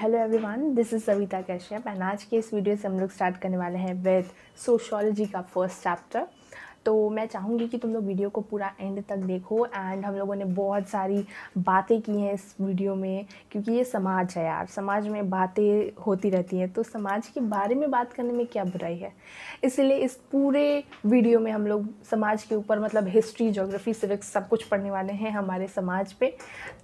Hello everyone this is Savita Kashyap and आज के इस वीडियो से हम लोग स्टार्ट करने वाले हैं विद सोशोलॉजी का फर्स्ट चैप्टर तो मैं चाहूँगी कि तुम लोग वीडियो को पूरा एंड तक देखो एंड हम लोगों ने बहुत सारी बातें की हैं इस वीडियो में क्योंकि ये समाज है यार समाज में बातें होती रहती हैं तो समाज के बारे में बात करने में क्या बुराई है इसलिए इस पूरे वीडियो में हम लोग समाज के ऊपर मतलब हिस्ट्री जोग्राफी सिविक्स सब कुछ पढ़ने वाले हैं हमारे समाज पर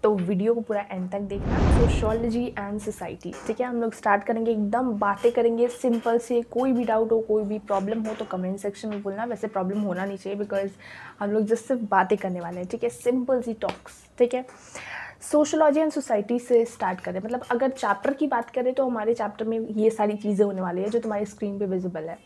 तो वीडियो को पूरा एंड तक देखना सोशोलॉजी एंड सोसाइटी ठीक है हम लोग स्टार्ट करेंगे एकदम बातें करेंगे सिंपल से कोई भी डाउट हो कोई भी प्रॉब्लम हो तो कमेंट सेक्शन में बोलना वैसे प्रॉब्लम हो होना नहीं चाहिए बिकॉज हम लोग जस्ट सिर्फ बातें करने वाले हैं ठीक है सिंपल सी टॉक्स ठीक है सोशोलॉजी एंड सोसाइटी से स्टार्ट करें मतलब अगर चैप्टर की बात करें तो हमारे चैप्टर में ये सारी चीज़ें होने वाली है जो तुम्हारी स्क्रीन पे विजिबल है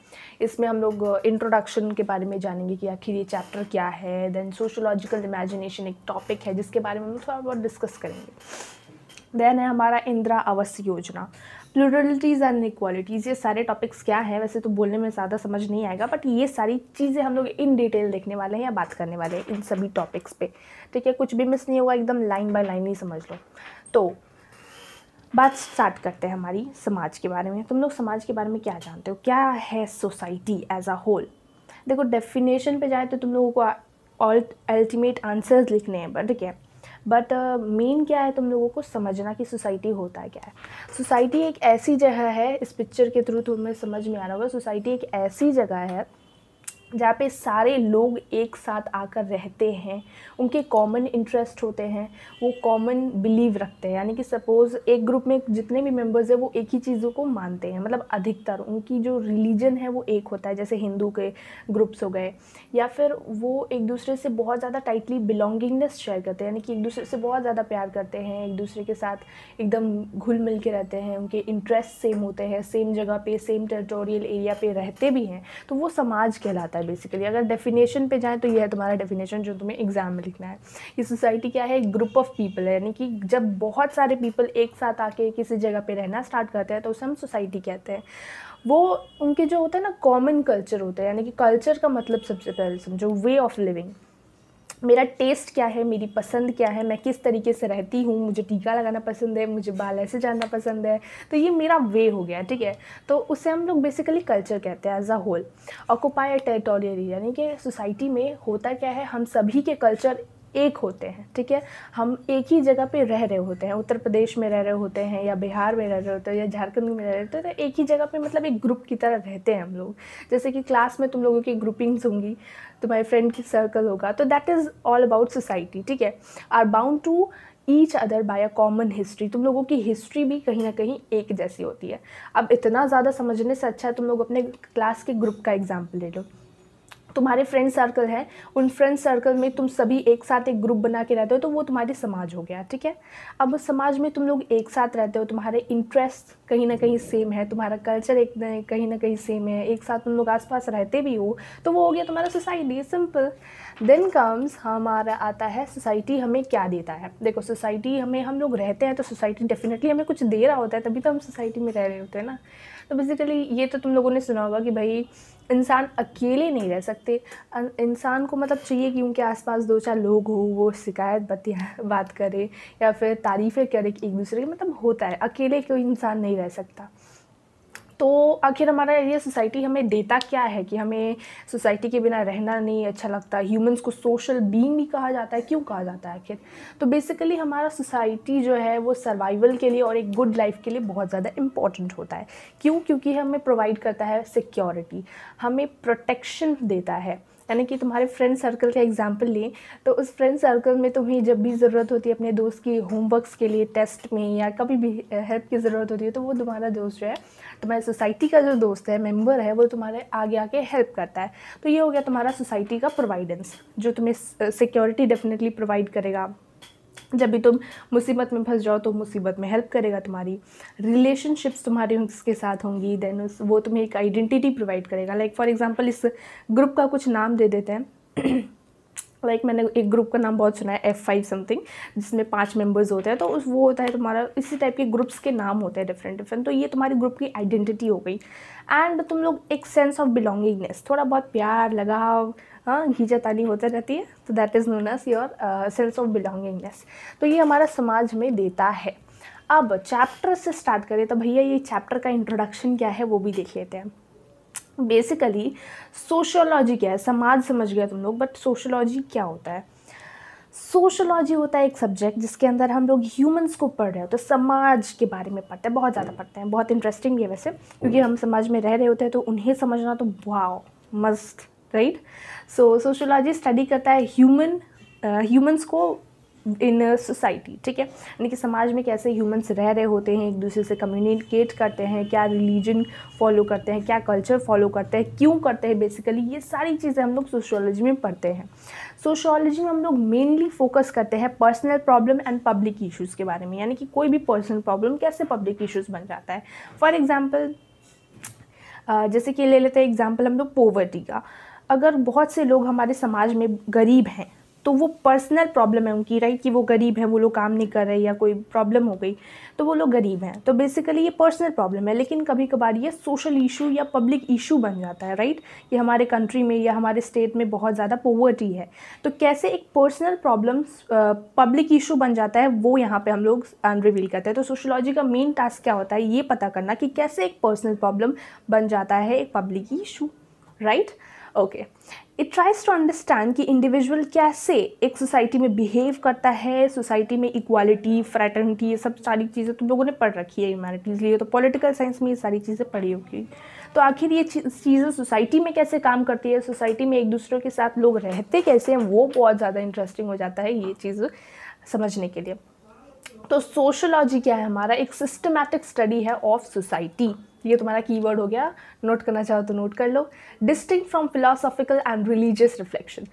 इसमें हम लोग इंट्रोडक्शन uh, के बारे में जानेंगे कि आखिर ये चैप्टर क्या है देन सोशोलॉजिकल इमेजिनेशन एक टॉपिक है जिसके बारे में हम थोड़ा बहुत डिस्कस करेंगे देन है हमारा इंदिरा आवास योजना प्लूरलिटीज़ एंड इक्वालिटीज़ ये सारे टॉपिक्स क्या है वैसे तो बोलने में ज़्यादा समझ नहीं आएगा बट ये सारी चीज़ें हम लोग इन डिटेल देखने वाले हैं या बात करने वाले हैं इन सभी टॉपिक्स पे ठीक है कुछ भी मिस नहीं होगा एकदम लाइन बाय लाइन ही समझ लो तो बात स्टार्ट करते हैं हमारी समाज के बारे में तुम लोग समाज के बारे में क्या जानते हो क्या है सोसाइटी एज अ होल देखो डेफिनेशन पे जाए तो तुम लोगों को अल्टीमेट आंसर्स लिखने हैं ठीक है बट मेन uh, क्या है तुम लोगों को समझना कि सोसाइटी होता है क्या है सोसाइटी एक ऐसी जगह है इस पिक्चर के थ्रू तुम्हें समझ में आ रहा होगा सोसाइटी एक ऐसी जगह है जहाँ पे सारे लोग एक साथ आकर रहते हैं उनके कॉमन इंटरेस्ट होते हैं वो कॉमन बिलीव रखते हैं यानी कि सपोज़ एक ग्रुप में जितने भी मेंबर्स हैं वो एक ही चीज़ों को मानते हैं मतलब अधिकतर उनकी जो रिलीजन है वो एक होता है जैसे हिंदू के ग्रुप्स हो गए या फिर वो एक दूसरे से बहुत ज़्यादा टाइटली बिलोंगिंगनेस शेयर करते हैं यानी कि एक दूसरे से बहुत ज़्यादा प्यार करते हैं एक दूसरे के साथ एकदम घुल मिल के रहते हैं उनके इंटरेस्ट सेम होते हैं सेम जगह पे सेम टेरिटोरियल एरिया पे रहते भी हैं तो वो समाज कहलाता है जाता है बेसिकली अगर डेफिनेशन पे जाएं तो यह है तुम्हारा डेफिनेशन जो तुम्हें एग्ज़ाम में लिखना है कि सोसाइटी क्या है ग्रुप ऑफ पीपल है यानी कि जब बहुत सारे पीपल एक साथ आके किसी जगह पे रहना स्टार्ट करते हैं तो उसे हम सोसाइटी कहते हैं वो उनके जो होता है ना कॉमन कल्चर होता है यानी कि कल्चर का मतलब सबसे पहले समझो वे ऑफ लिविंग मेरा टेस्ट क्या है मेरी पसंद क्या है मैं किस तरीके से रहती हूँ मुझे टीका लगाना पसंद है मुझे बाल ऐसे जानना पसंद है तो ये मेरा वे हो गया ठीक है तो उसे हम लोग बेसिकली कल्चर कहते हैं as a whole occupy territorial यानी कि सोसाइटी में होता क्या है हम सभी के कल्चर एक होते हैं ठीक है हम एक ही जगह पे रह रहे होते हैं उत्तर प्रदेश में रह रहे होते हैं या बिहार में रह रहे होते हैं या झारखंड में रह रहे होते हैं तो एक ही जगह पे मतलब एक ग्रुप की तरह रहते हैं हम लोग जैसे कि क्लास में तुम लोगों की ग्रुपिंग्स होंगी तुम्हारे तो फ्रेंड की सर्कल होगा तो that is all about society ठीक है are bound to each other by a common history तुम लोगों की हिस्ट्री भी कहीं ना कहीं एक जैसी होती है अब इतना ज़्यादा समझने से अच्छा है तुम लोग अपने क्लास के ग्रुप का एग्जाम्पल ले लो तुम्हारे फ्रेंड सर्कल है उन फ्रेंड सर्कल में तुम सभी एक साथ एक ग्रुप बना के रहते हो तो वो तुम्हारी समाज हो गया ठीक है अब उस समाज में तुम लोग एक साथ रहते हो तुम्हारे इंटरेस्ट कहीं ना कहीं सेम है तुम्हारा कल्चर एक कहीं ना कहीं सेम है एक साथ तुम लोग आसपास रहते भी हो तो वो हो गया तुम्हारा सोसाइटी सिंपल देन कम्स हमारा आता है सोसाइटी हमें क्या देता है देखो सोसाइटी हमें हम लोग रहते हैं तो सोसाइटी डेफिनेटली हमें कुछ दे रहा होता है तभी तो हम सोसाइटी में रह रहे होते हैं ना तो बेसिकली ये तो तुम लोगों ने सुना होगा कि भाई इंसान अकेले नहीं रह सकते इंसान को मतलब चाहिए कि उनके आसपास दो चार लोग हो वो शिकायत बतिया बात करे या फिर तारीफ़ें करे एक दूसरे की मतलब होता है अकेले कोई इंसान नहीं रह सकता तो आखिर हमारा ये सोसाइटी हमें देता क्या है कि हमें सोसाइटी के बिना रहना नहीं अच्छा लगता ह्यूमंस को सोशल बींग भी कहा जाता है क्यों कहा जाता है आखिर तो बेसिकली हमारा सोसाइटी जो है वो सर्वाइवल के लिए और एक गुड लाइफ के लिए बहुत ज़्यादा इम्पॉर्टेंट होता है क्यों क्योंकि हमें प्रोवाइड करता है सिक्योरिटी हमें प्रोटेक्शन देता है यानी कि तुम्हारे फ्रेंड सर्कल का एग्जाम्पल लें तो उस फ्रेंड सर्कल में तुम्हें जब भी ज़रूरत होती है अपने दोस्त की होमवर्क्स के लिए टेस्ट में या कभी भी हेल्प की ज़रूरत होती है तो वो तुम्हारा दोस्त जो है तुम्हारी सोसाइटी का जो दोस्त है मेम्बर है वो तुम्हारे आगे आके हेल्प करता है तो ये हो गया तुम्हारा सोसाइटी का प्रोवाइडेंस जो तुम्हें सिक्योरिटी डेफिनेटली प्रोवाइड करेगा जब भी तुम मुसीबत में फंस जाओ तो मुसीबत में हेल्प करेगा तुम्हारी रिलेशनशिप्स तुम्हारे उसके साथ होंगी देन उस वो तुम्हें एक आइडेंटिटी प्रोवाइड करेगा लाइक फॉर एग्जांपल इस ग्रुप का कुछ नाम दे देते हैं लाइक like मैंने एक ग्रुप का नाम बहुत सुना है एफ़ फाइव समथिंग जिसमें पांच मेंबर्स होते हैं तो उस वो होता है तुम्हारा इसी टाइप के ग्रुप्स के नाम होते हैं डिफरेंट डिफरेंट तो ये तुम्हारी ग्रुप की आइडेंटिटी हो गई एंड तुम लोग एक सेंस ऑफ बिलोंगिंगनेस थोड़ा बहुत प्यार लगाव घीजा हाँ, ताली होता रहती है तो that is known as your sense of belongingness तो ये हमारा समाज में देता है अब चैप्टर से स्टार्ट करें तो भैया ये चैप्टर का इंट्रोडक्शन क्या है वो भी देख लेते हैं बेसिकली सोशोलॉजी क्या है समाज समझ गया तुम लोग बट सोशोलॉजी क्या होता है सोशोलॉजी होता है एक सब्जेक्ट जिसके अंदर हम लोग ह्यूमंस को पढ़ रहे होते तो समाज के बारे में पढ़ते हैं बहुत ज़्यादा hmm. पढ़ते हैं बहुत इंटरेस्टिंग है वैसे क्योंकि हम समाज में रह रहे होते हैं तो उन्हें समझना तो वाओ मस्त राइट सो सोशोलॉजी स्टडी करता है ह्यूमन ह्यूमंस uh, को इन सोसाइटी ठीक है यानी कि समाज में कैसे ह्यूमंस रह रहे होते हैं एक दूसरे से कम्युनिकेट करते हैं क्या रिलीजन फॉलो करते हैं क्या कल्चर फॉलो करते हैं क्यों करते हैं बेसिकली ये सारी चीज़ें हम लोग सोशोलॉजी में पढ़ते हैं सोशोलॉजी में हम लोग मेनली फोकस करते हैं personal problem and public issues के बारे में यानी कि कोई भी पर्सनल प्रॉब्लम कैसे पब्लिक इशूज़ बन जाता है फॉर एग्ज़ाम्पल uh, जैसे कि ले लेते हैं एग्जाम्पल हम लोग पोवर्टी का अगर बहुत से लोग हमारे समाज में गरीब हैं तो वो पर्सनल प्रॉब्लम है उनकी राइट कि वो गरीब है वो लोग काम नहीं कर रहे या कोई प्रॉब्लम हो गई तो वो लोग गरीब हैं तो बेसिकली ये पर्सनल प्रॉब्लम है लेकिन कभी कभार ये सोशल इशू या पब्लिक इशू बन जाता है राइट कि हमारे कंट्री में या हमारे स्टेट में बहुत ज़्यादा पोवर्टी है तो कैसे एक पर्सनल प्रॉब्लम पब्लिक इशू बन जाता है वो यहाँ पर हम लोग रिवील करते हैं तो सोशोलॉजी का मेन टास्क क्या होता है ये पता करना कि कैसे एक पर्सनल प्रॉब्लम बन जाता है एक public issue right right? Okay it tries to understand कि इंडिविजुअल कैसे एक सोसाइटी में बिहेव करता है सोसाइटी में इक्वालिटी फ्रैटर्निटी ये सब सारी चीज़ें तुम लोगों ने पढ़ रखी है ह्यूमैनिटीज़ लिए तो पॉलिटिकल साइंस में ये सारी चीज़ें पढ़ी होगी तो आखिर ये चीज़ें सोसाइटी में कैसे काम करती है सोसाइटी में एक दूसरे के साथ लोग रहते कैसे हैं वो बहुत ज़्यादा इंटरेस्टिंग हो जाता है ये चीज़ समझने के लिए तो सोशोलॉजी क्या है हमारा एक सिस्टमैटिक स्टडी है ऑफ सोसाइटी ये तुम्हारा कीवर्ड हो गया नोट करना चाहो तो नोट कर लो distinct from philosophical and religious reflection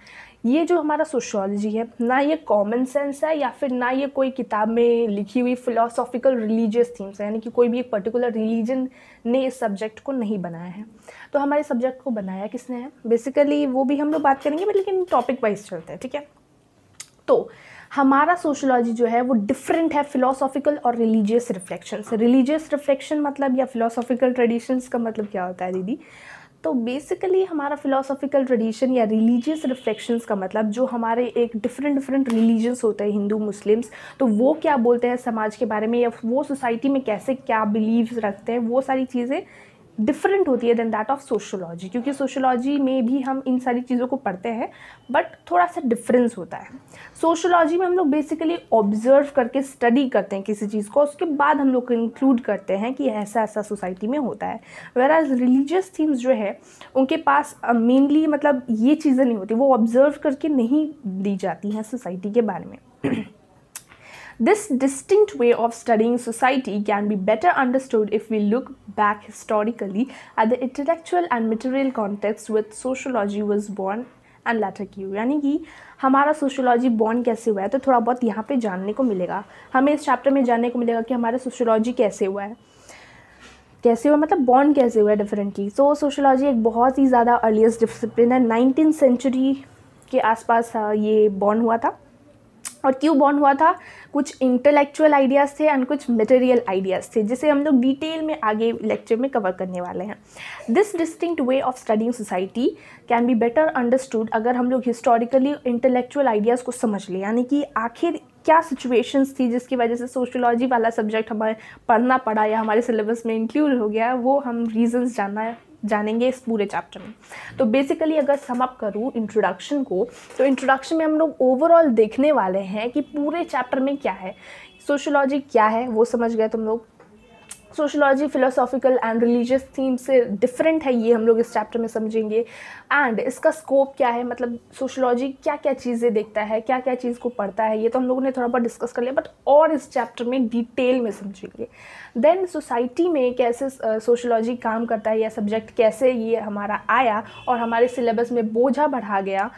ये जो हमारा सोशोलॉजी है ना ये कॉमन सेंस है या फिर ना ये कोई किताब में लिखी हुई फिलोसॉफिकल रिलीजियस थीम्स है यानी कि कोई भी एक पर्टिकुलर रिलीजन ने इस सब्जेक्ट को नहीं बनाया है तो हमारे सब्जेक्ट को बनाया किसने है बेसिकली वो भी हम लोग बात करेंगे बट लेकिन टॉपिक वाइज चलते हैं ठीक है तो हमारा सोशोलॉजी जो है वो डिफरेंट है फिलोसॉफिकल और रिलीजियस रिफ्लेक्शन से रिलीजियस रिफ्लेक्शन मतलब या फिलोसॉफिकल ट्रेडिशंस का मतलब क्या होता है दीदी तो बेसिकली हमारा फिलोसॉफिकल ट्रेडिशन या रिलीजियस रिफ्लेक्शंस का मतलब जो हमारे एक डिफरेंट डिफरेंट रिलीजन्स होते हैं हिंदू मुस्लिम्स तो वो क्या बोलते हैं समाज के बारे में या वो सोसाइटी में कैसे क्या बिलीव्स रखते हैं वो सारी चीज़ें डिफरेंट होती है देन दैट ऑफ सोशोलॉजी क्योंकि सोशोलॉजी में भी हम इन सारी चीज़ों को पढ़ते हैं बट थोड़ा सा डिफरेंस होता है सोशोलॉजी में हम लोग बेसिकली ऑब्जर्व करके स्टडी करते हैं किसी चीज़ को उसके बाद हम लोग इंक्लूड करते हैं कि ऐसा ऐसा सोसाइटी में होता है वेर एज रिलीजियस थीम्स जो है उनके पास मेनली uh, मतलब ये चीज़ें नहीं होती वो ऑब्जर्व करके नहीं दी जाती हैं सोसाइटी के बारे में This distinct way of studying society can be better understood if we look back historically at the intellectual and material context with sociology was born and later Q यानी कि हमारा सोशोलॉजी बॉर्न कैसे हुआ है तो थोड़ा बहुत यहाँ पे जानने को मिलेगा हमें इस चैप्टर में जानने को मिलेगा कि हमारा सोशोलॉजी कैसे हुआ है कैसे हुआ मतलब बॉर्न कैसे हुआ है डिफरेंटली सो सोशोलॉजी एक बहुत ही ज़्यादा अर्लीस्ट डिसिप्लिन है नाइनटीन सेंचुरी के आसपास हाँ, ये बॉर्न हुआ था और क्यों बॉन्ड हुआ था कुछ इंटेलेक्चुअल आइडियाज़ थे एंड कुछ मटेरियल आइडियाज़ थे जिसे हम लोग डिटेल में आगे लेक्चर में कवर करने वाले हैं this distinct way of studying society can be better understood अगर हम लोग हिस्टोरिकली इंटेलेक्चुअल आइडियाज़ को समझ लें यानी कि आखिर क्या सिचुएशंस थी जिसकी वजह से सोशोलॉजी वाला सब्जेक्ट हमें पढ़ना पड़ा या हमारे सिलेबस में इंक्लूड हो गया वो हम रीजंस जानना जानेंगे इस पूरे चैप्टर में तो बेसिकली अगर समअप करूँ इंट्रोडक्शन को तो इंट्रोडक्शन में हम लोग ओवरऑल देखने वाले हैं कि पूरे चैप्टर में क्या है सोशोलॉजी क्या है वो समझ गए तुम लोग sociology philosophical and religious theme से डिफरेंट है ये हम लोग इस चैप्टर में समझेंगे एंड इसका स्कोप क्या है मतलब सोशलॉजी क्या क्या चीज़ें देखता है क्या क्या चीज़ को पढ़ता है ये तो हम लोगों ने थोड़ा बहुत डिस्कस कर लिया बट और इस चैप्टर में डिटेल में समझेंगे देन सोसाइटी में कैसे सोशलॉजी काम करता है या सब्जेक्ट कैसे ये हमारा आया और हमारे सिलेबस में बोझा बढ़ा गया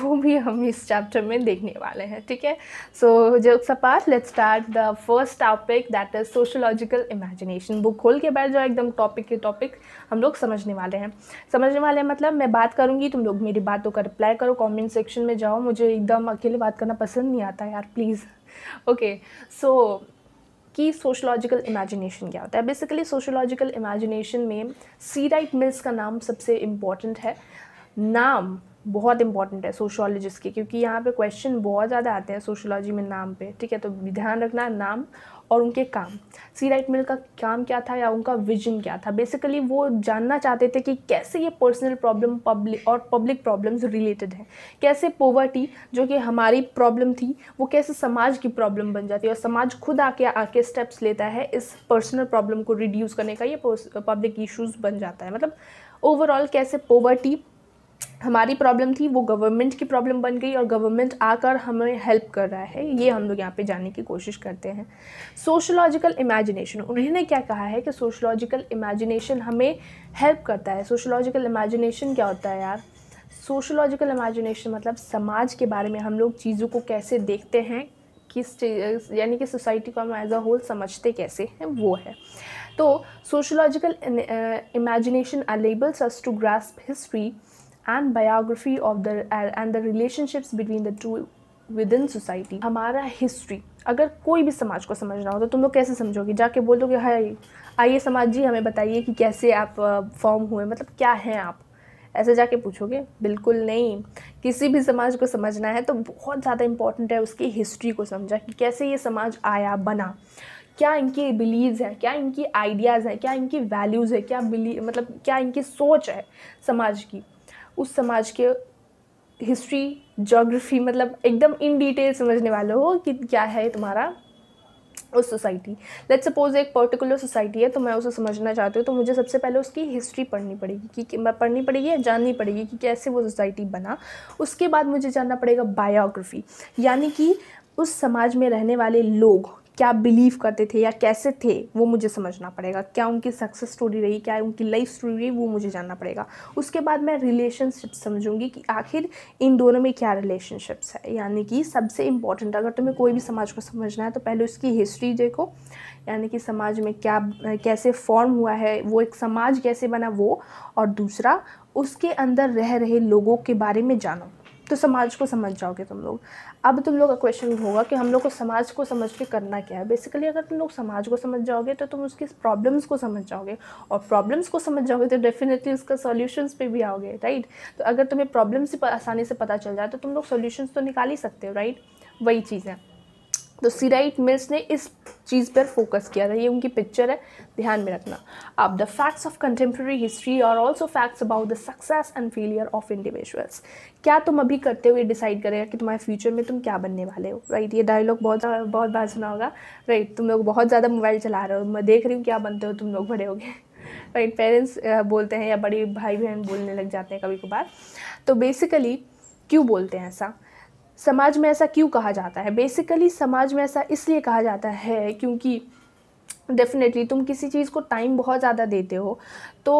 वो भी हम इस चैप्टर में देखने वाले हैं ठीक है सो जो सपाट let start the first topic that is sociological imagination book खोल के बैठ जाओ एकदम टॉपिक के टॉपिक हम लोग समझने वाले हैं समझने वाले मतलब मैं बात कर करूँगी तुम लोग मेरी बातों का रिप्लाई करो कमेंट सेक्शन में जाओ मुझे एकदम अकेले बात करना पसंद नहीं आता यार प्लीज़ ओके सो कि सोशलॉजिकल इमेजिनेशन क्या होता है बेसिकली सोशलॉजिकल इमेजिनेशन में सी राइट मिल्स का नाम सबसे इम्पॉर्टेंट है नाम बहुत इंपॉर्टेंट है सोशोलॉजिस्ट के क्योंकि यहाँ पे क्वेश्चन बहुत ज़्यादा आते हैं सोशोलॉजी में नाम पे ठीक है तो ध्यान रखना नाम और उनके काम सी राइट मिल का काम क्या था या उनका विजन क्या था बेसिकली वो जानना चाहते थे कि कैसे ये पर्सनल प्रॉब्लम पब्लिक और पब्लिक प्रॉब्लम्स रिलेटेड हैं कैसे पोवर्टी जो कि हमारी प्रॉब्लम थी वो कैसे समाज की प्रॉब्लम बन जाती है और समाज खुद आके आके स्टेप्स लेता है इस पर्सनल प्रॉब्लम को रिड्यूस करने का ये पब्लिक इशूज़ बन जाता है मतलब ओवरऑल कैसे पोवर्टी हमारी प्रॉब्लम थी वो गवर्नमेंट की प्रॉब्लम बन गई और गवर्नमेंट आकर हमें हेल्प कर रहा है ये हम लोग यहाँ पे जानने की कोशिश करते हैं सोशोलॉजिकल इमेजिनेशन उन्होंने क्या कहा है कि सोशोलॉजिकल इमेजिनेशन हमें हेल्प करता है सोशोलॉजिकल इमेजिनेशन क्या होता है यार सोशोलॉजिकल इमेजिनेशन मतलब समाज के बारे में हम लोग चीज़ों को कैसे देखते हैं किस यानी कि सोसाइटी को हम एज अ होल समझते कैसे हैं वो है तो sociological imagination enables us to grasp history and biography of the and the relationships between the two within society हमारा हिस्ट्री अगर कोई भी समाज को समझना हो तो तुम लोग कैसे समझोगे जाके बोल दो हाय आइए समाज जी हमें बताइए कि कैसे आप फॉर्म हुए मतलब क्या हैं आप ऐसे जाके पूछोगे बिल्कुल नहीं किसी भी समाज को समझना है तो बहुत ज़्यादा इम्पॉर्टेंट है उसकी हिस्ट्री को समझा कि कैसे ये समाज आया बना क्या इनकी बिलीव्स हैं क्या इनकी आइडियाज़ हैं क्या इनकी वैल्यूज़ है क्या बिली मतलब क्या इनकी सोच है समाज की उस समाज के हिस्ट्री जोग्राफी मतलब एकदम इन डिटेल समझने वाले हो कि क्या है तुम्हारा उस सोसाइटी लेट सपोज एक पर्टिकुलर सोसाइटी है तो मैं उसे समझना चाहती हूँ तो मुझे सबसे पहले उसकी हिस्ट्री पढ़नी पड़ेगी कि मैं पढ़नी पड़ेगी या जाननी पड़ेगी कि कैसे वो सोसाइटी बना उसके बाद मुझे जानना पड़ेगा बायोग्राफी यानी कि उस समाज में रहने वाले लोग क्या बिलीव करते थे या कैसे थे वो मुझे समझना पड़ेगा क्या उनकी सक्सेस स्टोरी रही क्या उनकी लाइफ स्टोरी रही वो मुझे जानना पड़ेगा उसके बाद मैं रिलेशनशिप समझूंगी कि आखिर इन दोनों में क्या रिलेशनशिप्स है यानी कि सबसे इम्पॉर्टेंट अगर तुम्हें कोई भी समाज को समझना है तो पहले उसकी हिस्ट्री देखो यानी कि समाज में क्या कैसे फॉर्म हुआ है वो एक समाज कैसे बना वो और दूसरा उसके अंदर रह रहे लोगों के बारे में जानो तो समाज को समझ जाओगे तुम लोग अब तुम लोग का क्वेश्चन होगा कि हम लोग को समाज को समझ के करना क्या है बेसिकली अगर तुम लोग समाज को समझ जाओगे तो तुम उसकी प्रॉब्लम्स को समझ जाओगे और प्रॉब्लम्स को समझ जाओगे तो डेफिनेटली उसका सॉल्यूशंस पे भी आओगे राइट तो अगर तुम्हें प्रॉब्लम्स से आसानी से पता चल जाए तो तुम लोग सोल्यूशंस तो निकाल ही सकते हो राइट वही चीज़ है तो सीराइट मिल्स ने इस चीज़ पर फोकस किया था ये उनकी पिक्चर है ध्यान में रखना अब the facts of contemporary history और also facts about the success and failure of individuals क्या तुम अभी करते हुए डिसाइड करेगा कि तुम्हारे फ्यूचर में तुम क्या बनने वाले हो राइट ये डायलॉग बहुत बहुत बार सुना होगा राइट तुम लोग बहुत ज़्यादा मोबाइल चला रहे हो मैं देख रही हूँ क्या बनते हो तुम लोग बड़े हो गए राइट पेरेंट्स बोलते हैं या बड़े भाई बहन बोलने लग जाते हैं कभी कभार तो बेसिकली क्यों बोलते हैं ऐसा समाज में ऐसा क्यों कहा जाता है बेसिकली समाज में ऐसा इसलिए कहा जाता है क्योंकि डेफिनेटली तुम किसी चीज़ को टाइम बहुत ज़्यादा देते हो तो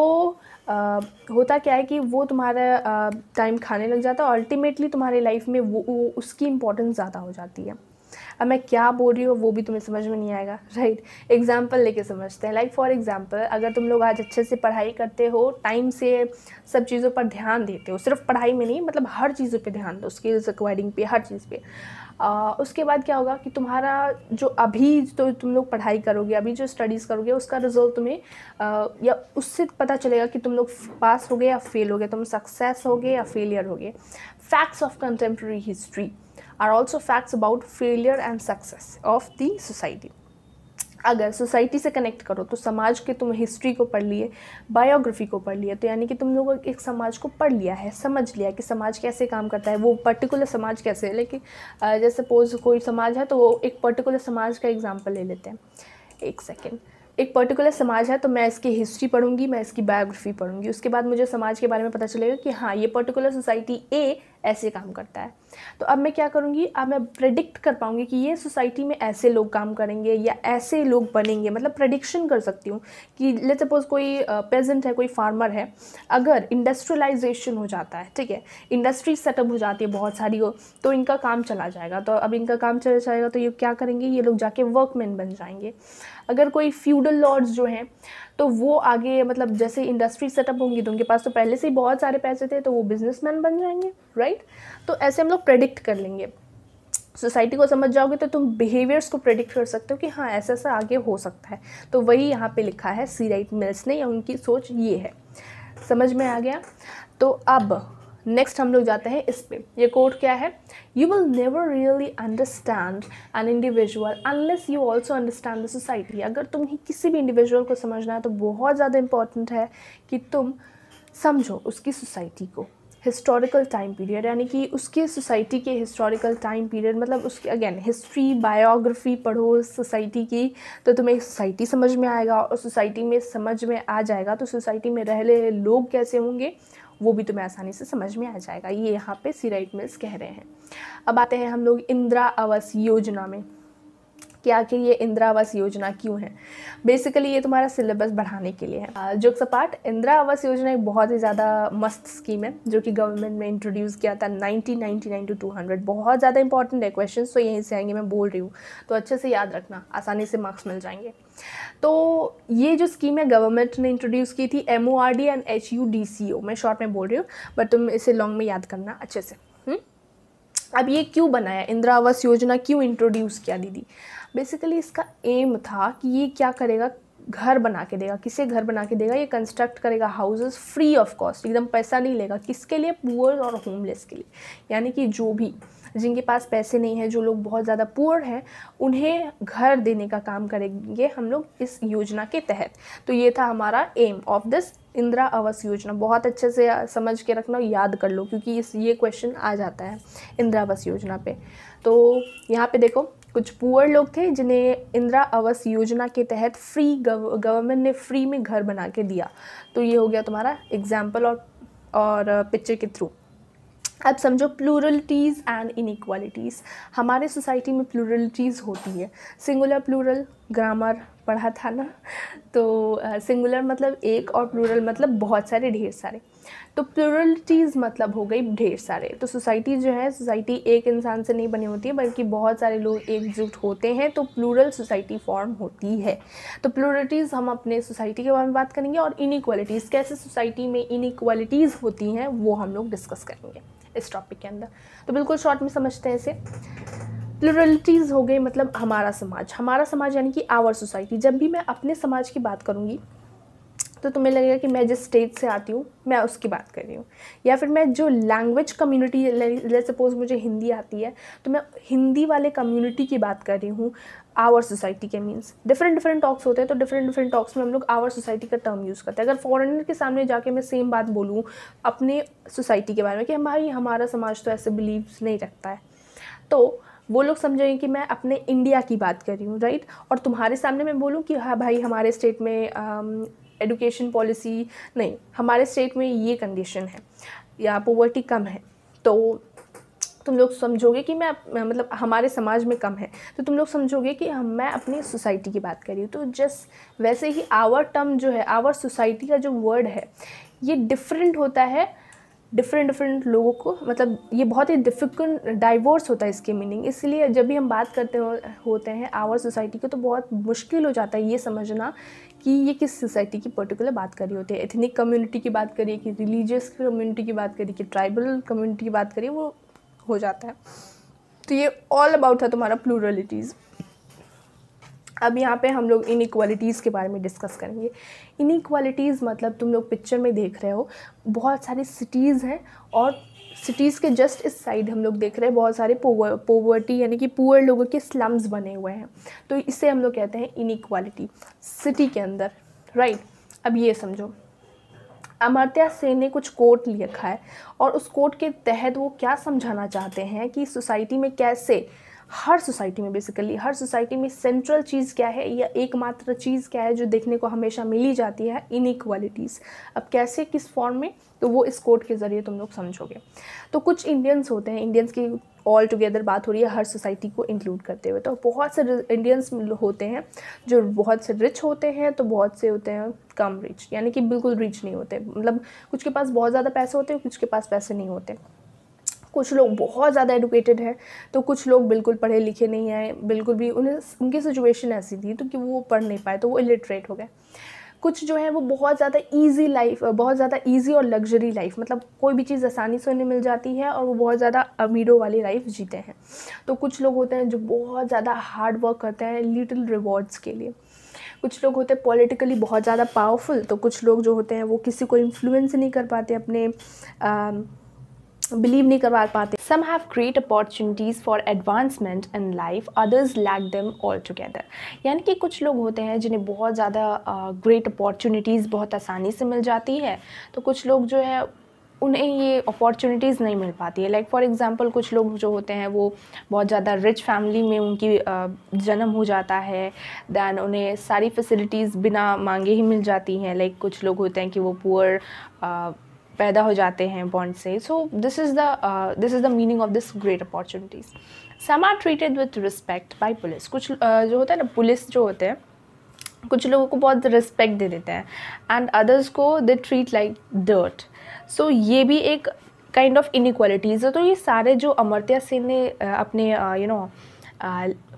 आ, होता क्या है कि वो तुम्हारा टाइम खाने लग जाता है अल्टीमेटली तुम्हारी लाइफ में वो, वो उसकी इम्पोर्टेंस ज़्यादा हो जाती है अब मैं क्या बोल रही हूँ वो भी तुम्हें समझ में नहीं आएगा राइट एग्जाम्पल लेके समझते हैं लाइक फॉर एग्जाम्पल अगर तुम लोग आज अच्छे से पढ़ाई करते हो टाइम से सब चीज़ों पर ध्यान देते हो सिर्फ पढ़ाई में नहीं मतलब हर चीज़ों पर ध्यान दो स्किल्स अकॉर्डिंग पे हर चीज़ पे आ, उसके बाद क्या होगा कि तुम्हारा जो अभी तो तुम लोग पढ़ाई करोगे अभी जो स्टडीज़ करोगे उसका रिजल्ट तुम्हें आ, या उससे पता चलेगा कि तुम लोग पास हो गए या फेल हो गए तुम सक्सेस हो गए या फेलियर हो गए facts of contemporary history are also facts about failure and success of the society अगर सोसाइटी से कनेक्ट करो तो समाज के तुम हिस्ट्री को पढ़ लिए बायोग्राफी को पढ़ लिए तो यानी कि तुम लोग एक समाज को पढ़ लिया है समझ लिया कि समाज कैसे काम करता है वो पर्टिकुलर समाज कैसे है लेकिन जैसे पोज कोई समाज है तो वो एक पर्टिकुलर समाज का एग्जाम्पल ले लेते हैं एक सेकेंड एक पर्टिकुलर समाज है तो मैं इसकी हिस्ट्री पढ़ूंगी मैं इसकी बायोग्राफी पढ़ूंगी उसके बाद मुझे समाज के बारे में पता चलेगा कि हाँ ये पर्टिकुलर सोसाइटी ए ऐसे काम करता है तो अब मैं क्या करूँगी अब मैं प्रडिक्ट कर पाऊँगी कि ये सोसाइटी में ऐसे लोग काम करेंगे या ऐसे लोग बनेंगे मतलब प्रडिक्शन कर सकती हूँ कि लेट सपोज कोई पेजेंट है कोई फार्मर है अगर इंडस्ट्रियलाइजेशन हो जाता है ठीक है इंडस्ट्री सेटअप हो जाती है बहुत सारी हो तो इनका काम चला जाएगा तो अब इनका काम चला जाएगा तो ये क्या करेंगे ये लोग जाके वर्कमैन बन जाएंगे अगर कोई फ्यूडल लॉर्ड्स जो हैं तो वो आगे मतलब जैसे इंडस्ट्री सेटअप होंगी तो उनके पास तो पहले से ही बहुत सारे पैसे थे तो वो बिजनेसमैन बन जाएंगे राइट तो ऐसे हम लोग प्रेडिक्ट कर लेंगे सोसाइटी को समझ जाओगे तो तुम बिहेवियर्स को प्रेडिक्ट कर सकते हो कि हाँ ऐसा ऐसा आगे हो सकता है तो वही यहाँ पे लिखा है सी राइट मिल्स ने या उनकी सोच ये है समझ में आ गया तो अब नेक्स्ट हम लोग जाते हैं इस पर यह कोड क्या है you will never really understand an individual unless you also understand the society अगर तुम्हें किसी भी इंडिविजुअल को समझना है तो बहुत ज़्यादा इंपॉर्टेंट है कि तुम समझो उसकी सोसाइटी को हिस्टोरिकल टाइम पीरियड यानी कि उसके सोसाइटी के हिस्टोरिकल टाइम पीरियड मतलब उसकी अगेन हिस्ट्री बायोग्राफी पढ़ो सोसाइटी की तो तुम्हें सोसाइटी समझ में आएगा और सोसाइटी में समझ में आ जाएगा तो सोसाइटी में रह रहे लोग कैसे होंगे वो भी तुम्हें आसानी से समझ में आ जाएगा ये यहाँ पे सीराइट मिल्स कह रहे हैं अब आते हैं हम लोग इंदिरा आवास योजना में कि आखिर ये इंदिरा आवास योजना क्यों है बेसिकली ये तुम्हारा सिलेबस बढ़ाने के लिए है जो सपाट इंदिरा आवास योजना एक बहुत ही ज़्यादा मस्त स्कीम है जो कि गवर्नमेंट ने इंट्रोड्यूस किया था 1999 टू 200 बहुत ज़्यादा इंपॉर्टेंट है क्वेश्चन तो यहीं से आएंगे मैं बोल रही हूँ तो अच्छे से याद रखना आसानी से मार्क्स मिल जाएंगे तो ये जो स्कीम है गवर्नमेंट ने इंट्रोड्यूस की थी M O R D and H U D C O मैं शॉर्ट में बोल रही हूँ बट तुम इसे लॉन्ग में याद करना अच्छे से हम्म? अब ये क्यों बनाया इंदिरा आवास योजना क्यों इंट्रोड्यूस किया दीदी बेसिकली इसका एम था कि ये क्या करेगा घर बना के देगा किसे घर बना के देगा ये कंस्ट्रक्ट करेगा हाउसेस फ्री ऑफ कॉस्ट एकदम पैसा नहीं लेगा किसके लिए पुअर और होमलेस के लिए यानी कि जो भी जिनके पास पैसे नहीं है जो लोग बहुत ज़्यादा पुअर हैं उन्हें घर देने का काम करेंगे हम लोग इस योजना के तहत तो ये था हमारा एम ऑफ दिस इंदिरा आवास योजना बहुत अच्छे से समझ के रखना याद कर लो क्योंकि इस ये क्वेश्चन आ जाता है इंदिरा आवास योजना पे तो यहाँ पे देखो कुछ पुअर लोग थे जिन्हें इंदिरा आवास योजना के तहत फ्री गवर्नमेंट ने फ्री में घर बना के दिया तो ये हो गया तुम्हारा एग्जाम्पल और और पिक्चर के थ्रू अब समझो प्लूरलिटीज़ एंड इनिक्वालिटीज़ हमारे सोसाइटी में प्लूरलिटीज़ होती है सिंगुलर प्लूरल ग्रामर पढ़ा था ना तो सिंगुलर uh, मतलब एक और प्लूरल मतलब बहुत सारे ढेर सारे तो प्लूरलिटीज़ मतलब हो गई ढेर सारे तो सोसाइटी जो है सोसाइटी एक इंसान से नहीं बनी होती है बल्कि बहुत सारे लोग एकजुट होते हैं तो प्लूरल सोसाइटी फॉर्म होती है तो प्लूरलिटीज़ हम अपने सोसाइटी के बारे में बात करेंगे और इनिक्वालिटीज़ कैसे सोसाइटी में इनिक्वालिटीज़ होती हैं वो हम लोग डिस्कस करेंगे इस टॉपिक के अंदर तो बिल्कुल शॉर्ट में समझते हैं इसे प्लुरलिटीज़ हो गई मतलब हमारा समाज हमारा समाज यानी कि आवर सोसाइटी जब भी मैं अपने समाज की बात करूँगी तो तुम्हें लगेगा कि मैं जिस स्टेट से आती हूँ मैं उसकी बात कर रही हूँ या फिर मैं जो लैंग्वेज कम्युनिटी सपोज़ मुझे हिंदी आती है तो मैं हिंदी वाले कम्युनिटी की बात कर रही हूँ आवर सोसाइटी के मीन्स डिफरेंट डिफरेंट टॉक्स होते हैं तो डिफरेंट डिफरेंट टॉक्स में हम लोग आवर सोसाइटी का टर्म यूज़ करते हैं अगर फॉरेनर के सामने जाके मैं सेम बात बोलूँ अपने सोसाइटी के बारे में कि हमारी हमारा समाज तो ऐसे बिलीव्स नहीं रखता है तो वो लोग समझेंगे कि मैं अपने इंडिया की बात कर रही हूँ राइट और तुम्हारे सामने मैं बोलूँ कि हाँ भाई हमारे स्टेट में एडुकेशन um, पॉलिसी नहीं हमारे स्टेट में ये कंडीशन है या पोवर्टी कम है तो तुम लोग समझोगे कि मैं मतलब हमारे समाज में कम है तो तुम लोग समझोगे कि हम मैं अपनी सोसाइटी की बात कर रही हूँ तो जस्ट वैसे ही आवर टर्म जो है आवर सोसाइटी का जो वर्ड है ये डिफरेंट होता है डिफरेंट डिफरेंट लोगों को मतलब ये बहुत ही डिफिकल्ट डाइवोर्स होता है इसके मीनिंग इसलिए जब भी हम बात करते हो, होते हैं आवर सोसाइटी को तो बहुत मुश्किल हो जाता है ये समझना कि ये किस सोसाइटी की पर्टिकुलर बात कर रही होती है एथनिक कम्युनिटी की बात करिए कि रिलीजियस कम्युनिटी की बात करिए कि ट्राइबल कम्युनिटी की बात करिए वो हो जाता है तो ये ऑल अबाउट है तुम्हारा प्लूरलिटीज़ अब यहाँ पे हम लोग इनक्वालिटीज़ के बारे में डिस्कस करेंगे इनक्वालिटीज़ मतलब तुम लोग पिक्चर में देख रहे हो बहुत सारी सिटीज़ हैं और सिटीज़ के जस्ट इस साइड हम लोग देख रहे हैं बहुत सारे पोवर्टी यानी कि पुअर लोगों के स्लम्स बने हुए हैं तो इसे हम लोग कहते हैं इनक्वालिटी सिटी के अंदर राइट अब ये समझो अमर्त्या सेन ने कुछ कोट लिखा है और उस कोट के तहत वो क्या समझाना चाहते हैं कि सोसाइटी में कैसे हर सोसाइटी में बेसिकली हर सोसाइटी में सेंट्रल चीज़ क्या है या एकमात्र चीज़ क्या है जो देखने को हमेशा मिली जाती है इनक्वालिटीज़ अब कैसे किस फॉर्म में तो वो इस कोड के ज़रिए तुम लोग समझोगे तो कुछ इंडियंस होते हैं इंडियंस की ऑल टुगेदर बात हो रही है हर सोसाइटी को इंक्लूड करते हुए तो बहुत से इंडियंस होते हैं जो बहुत से रिच होते हैं तो बहुत से होते हैं कम रिच यानी कि बिल्कुल रिच नहीं होते मतलब कुछ के पास बहुत ज़्यादा पैसे होते हैं कुछ के पास पैसे नहीं होते कुछ लोग बहुत ज़्यादा एडुकेटेड हैं तो कुछ लोग बिल्कुल पढ़े लिखे नहीं आए बिल्कुल भी उन्हें उनकी सिचुएशन ऐसी थी तो कि वो पढ़ नहीं पाए तो वो इलिटरेट हो गए कुछ जो है वो बहुत ज़्यादा ईजी लाइफ बहुत ज़्यादा ईजी और लग्जरी लाइफ मतलब कोई भी चीज़ आसानी से उन्हें मिल जाती है और वो बहुत ज़्यादा अमीरों वाली लाइफ जीते हैं तो कुछ लोग होते हैं जो बहुत ज़्यादा हार्ड वर्क करते हैं लिटिल रिवॉर्ड्स के लिए कुछ लोग होते हैं पॉलिटिकली बहुत ज़्यादा पावरफुल तो कुछ लोग जो होते हैं वो किसी को इन्फ्लुएंस नहीं कर पाते अपने आ, बिलीव नहीं करवा पाते some have great opportunities for advancement in life others lack them altogether यानी कि कुछ लोग होते हैं जिन्हें बहुत ज़्यादा ग्रेट अपॉर्चुनिटीज़ बहुत आसानी से मिल जाती है तो कुछ लोग जो है उन्हें ये अपॉर्चुनिटीज़ नहीं मिल पाती है लाइक फॉर एग्ज़ाम्पल कुछ लोग जो होते हैं वो बहुत ज़्यादा रिच फैमिली में उनकी जन्म हो जाता है दैन उन्हें सारी फैसिलिटीज़ बिना मांगे ही मिल जाती हैं लाइक कुछ लोग होते हैं कि वो पुअर पैदा हो जाते हैं बॉन्ड से so this is the this is the meaning of this great opportunities some are treated with respect by police कुछ uh, जो होता है ना पुलिस जो होते हैं कुछ लोगों को बहुत रिस्पेक्ट दे देते हैं एंड अदर्स को they treat like dirt so ये भी एक काइंड ऑफ इनक्वालिटीज़ है तो ये सारे जो अमर्त्या सेन ने uh, अपने you uh, know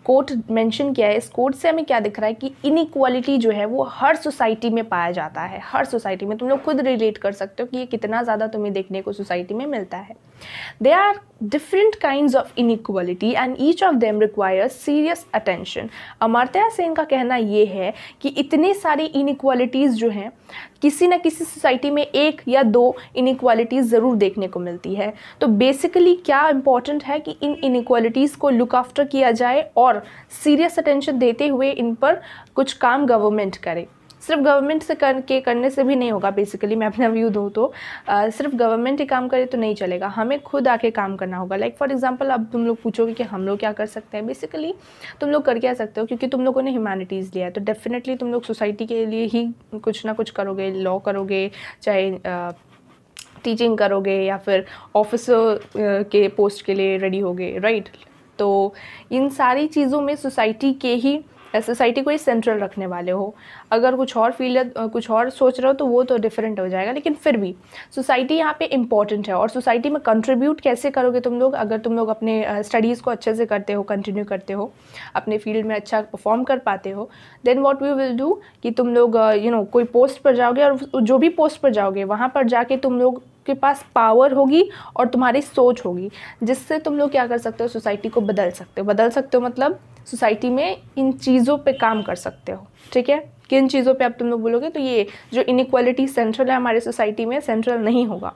quote mention किया है इस कोट से हमें क्या दिख रहा है कि इनक्वालिटी जो है वो हर सोसाइटी में पाया जाता है हर सोसाइटी में तुम लोग खुद रिलेट कर सकते हो कि ये कितना ज़्यादा तुम्हें देखने को सोसाइटी में मिलता है they are different kinds of inequality and each of them requires serious attention Amartya Sen का कहना ये है कि इतने सारी इनक्वालिटीज़ जो हैं किसी न किसी सोसाइटी में एक या दो इनक्वालिटीज़ ज़रूर देखने को मिलती है तो बेसिकली क्या इंपॉर्टेंट है कि इन इनक्वालिटीज़ को लुक आफ्टर किया जाए और सीरियस अटेंशन देते हुए इन पर कुछ काम गवर्नमेंट करे सिर्फ गवर्नमेंट से कर के करने से भी नहीं होगा बेसिकली मैं अपना व्यू दूँ तो आ, सिर्फ गवर्नमेंट ही काम करे तो नहीं चलेगा हमें खुद आके काम करना होगा लाइक फॉर एग्जांपल अब तुम लोग पूछोगे कि हम लोग क्या कर सकते हैं बेसिकली तुम लोग कर क्या सकते हो क्योंकि तुम लोगों ने ह्यूमैनिटीज़ लिया है तो डेफिनेटली तुम लोग सोसाइटी के लिए ही कुछ ना कुछ करोगे लॉ करोगे चाहे टीचिंग करोगे या फिर ऑफिसर के पोस्ट के लिए रेडी होगे राइट तो इन सारी चीज़ों में सोसाइटी के ही सोसाइटी को ही सेंट्रल रखने वाले हो अगर कुछ और फील्ड कुछ और सोच रहे हो तो वो तो डिफरेंट हो जाएगा लेकिन फिर भी सोसाइटी यहाँ पे इंपॉर्टेंट है और सोसाइटी में कंट्रीब्यूट कैसे करोगे तुम लोग अगर तुम लोग अपने स्टडीज़ को अच्छे से करते हो कंटिन्यू करते हो अपने फील्ड में अच्छा परफॉर्म कर पाते हो then what we will do कि तुम लोग यू नो कोई पोस्ट पर जाओगे और जो भी पोस्ट पर जाओगे वहाँ पर जाके तुम लोग के पास पावर होगी और तुम्हारी सोच होगी जिससे तुम लोग क्या कर सकते हो सोसाइटी को बदल सकते हो बदल सकते हो मतलब सोसाइटी में इन चीज़ों पे काम कर सकते हो ठीक है किन चीज़ों पे आप तुम लोग बोलोगे तो ये जो इनक्वालिटी सेंट्रल है हमारे सोसाइटी में सेंट्रल नहीं होगा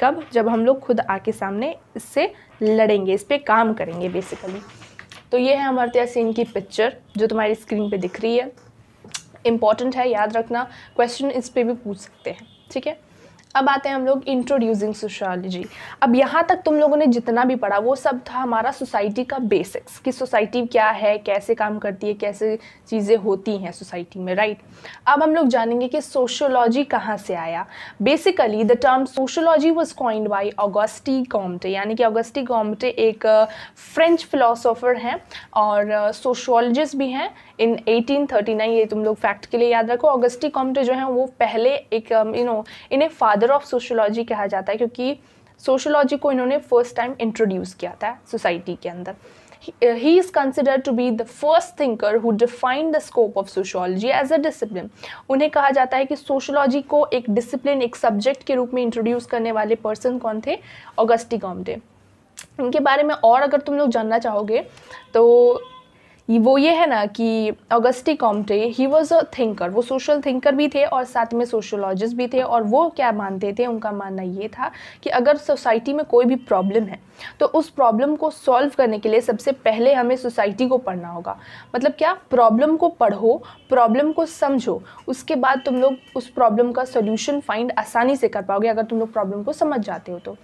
कब जब हम लोग खुद आके सामने इससे लड़ेंगे इस पर काम करेंगे बेसिकली तो ये है अमर्त्या सेन की पिक्चर जो तुम्हारी स्क्रीन पर दिख रही है इम्पॉर्टेंट है याद रखना क्वेश्चन इस पर भी पूछ सकते हैं ठीक है अब आते हैं हम लोग इंट्रोड्यूसिंग सोशोलॉजी अब यहाँ तक तुम लोगों ने जितना भी पढ़ा वो सब था हमारा सोसाइटी का बेसिक्स कि सोसाइटी क्या है कैसे काम करती है कैसे चीज़ें होती हैं सोसाइटी में राइट अब हम लोग जानेंगे कि सोशोलॉजी कहाँ से आया basically the term sociology was coined by Auguste Comte यानी कि ऑगस्टी कॉम्टे एक फ्रेंच फिलोसोफर हैं और सोशोलॉजिस्ट भी हैं इन 1839 ये तुम लोग फैक्ट के लिए याद रखो ऑगस्टी कॉम्टे जो है वो पहले एक यू um, नो इन्हें फादर ऑफ सोशोलॉजी कहा जाता है क्योंकि सोशोलॉजी को इन्होंने फर्स्ट टाइम इंट्रोड्यूस किया था सोसाइटी के अंदर ही is consider to be the first thinker who define the scope of sociology as a discipline उन्हें कहा जाता है कि सोशोलॉजी को एक डिसिप्लिन एक सब्जेक्ट के रूप में इंट्रोड्यूस करने वाले पर्सन कौन थे ऑगस्टी कॉम्टे इनके बारे में और अगर तुम लोग जानना चाहोगे तो वो ये है ना कि अगस्टी कॉम्टे ही वॉज अ थिंकर वो सोशल थिंकर भी थे और साथ में सोशोलॉजिस्ट भी थे और वो क्या मानते थे उनका मानना ये था कि अगर सोसाइटी में कोई भी प्रॉब्लम है तो उस प्रॉब्लम को सॉल्व करने के लिए सबसे पहले हमें सोसाइटी को पढ़ना होगा मतलब क्या प्रॉब्लम को पढ़ो प्रॉब्लम को समझो उसके बाद तुम लोग उस प्रॉब्लम का सोल्यूशन फाइंड आसानी से कर पाओगे अगर तुम लोग प्रॉब्लम को समझ जाते हो तो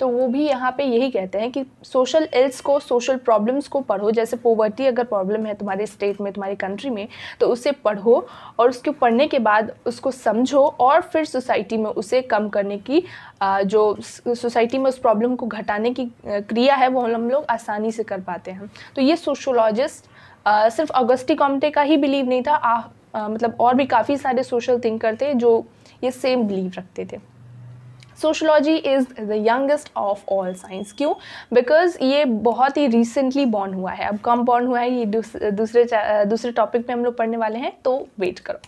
तो वो भी यहाँ पर यही कहते हैं कि सोशल एल्स को सोशल प्रॉब्लम्स को पढ़ो जैसे पोवर्टी अगर प्रॉब्लम प्रॉब्लम है तुम्हारे स्टेट में तुम्हारी कंट्री में तो उसे पढ़ो और उसके पढ़ने के बाद उसको समझो और फिर सोसाइटी में उसे कम करने की जो सोसाइटी में उस प्रॉब्लम को घटाने की क्रिया है वो हम लोग आसानी से कर पाते हैं तो ये सोशोलॉजिस्ट सिर्फ अगस्टी कॉमटे का ही बिलीव नहीं था आ, आ, मतलब और भी काफ़ी सारे सोशल थिंकर थे जो ये सेम बिलीव रखते थे sociology is the youngest of all science क्यों बिकॉज ये बहुत ही रिसेंटली बॉर्न हुआ है अब कम बॉर्न हुआ है ये दूसरे दूसरे टॉपिक में हम लोग पढ़ने वाले हैं तो वेट करो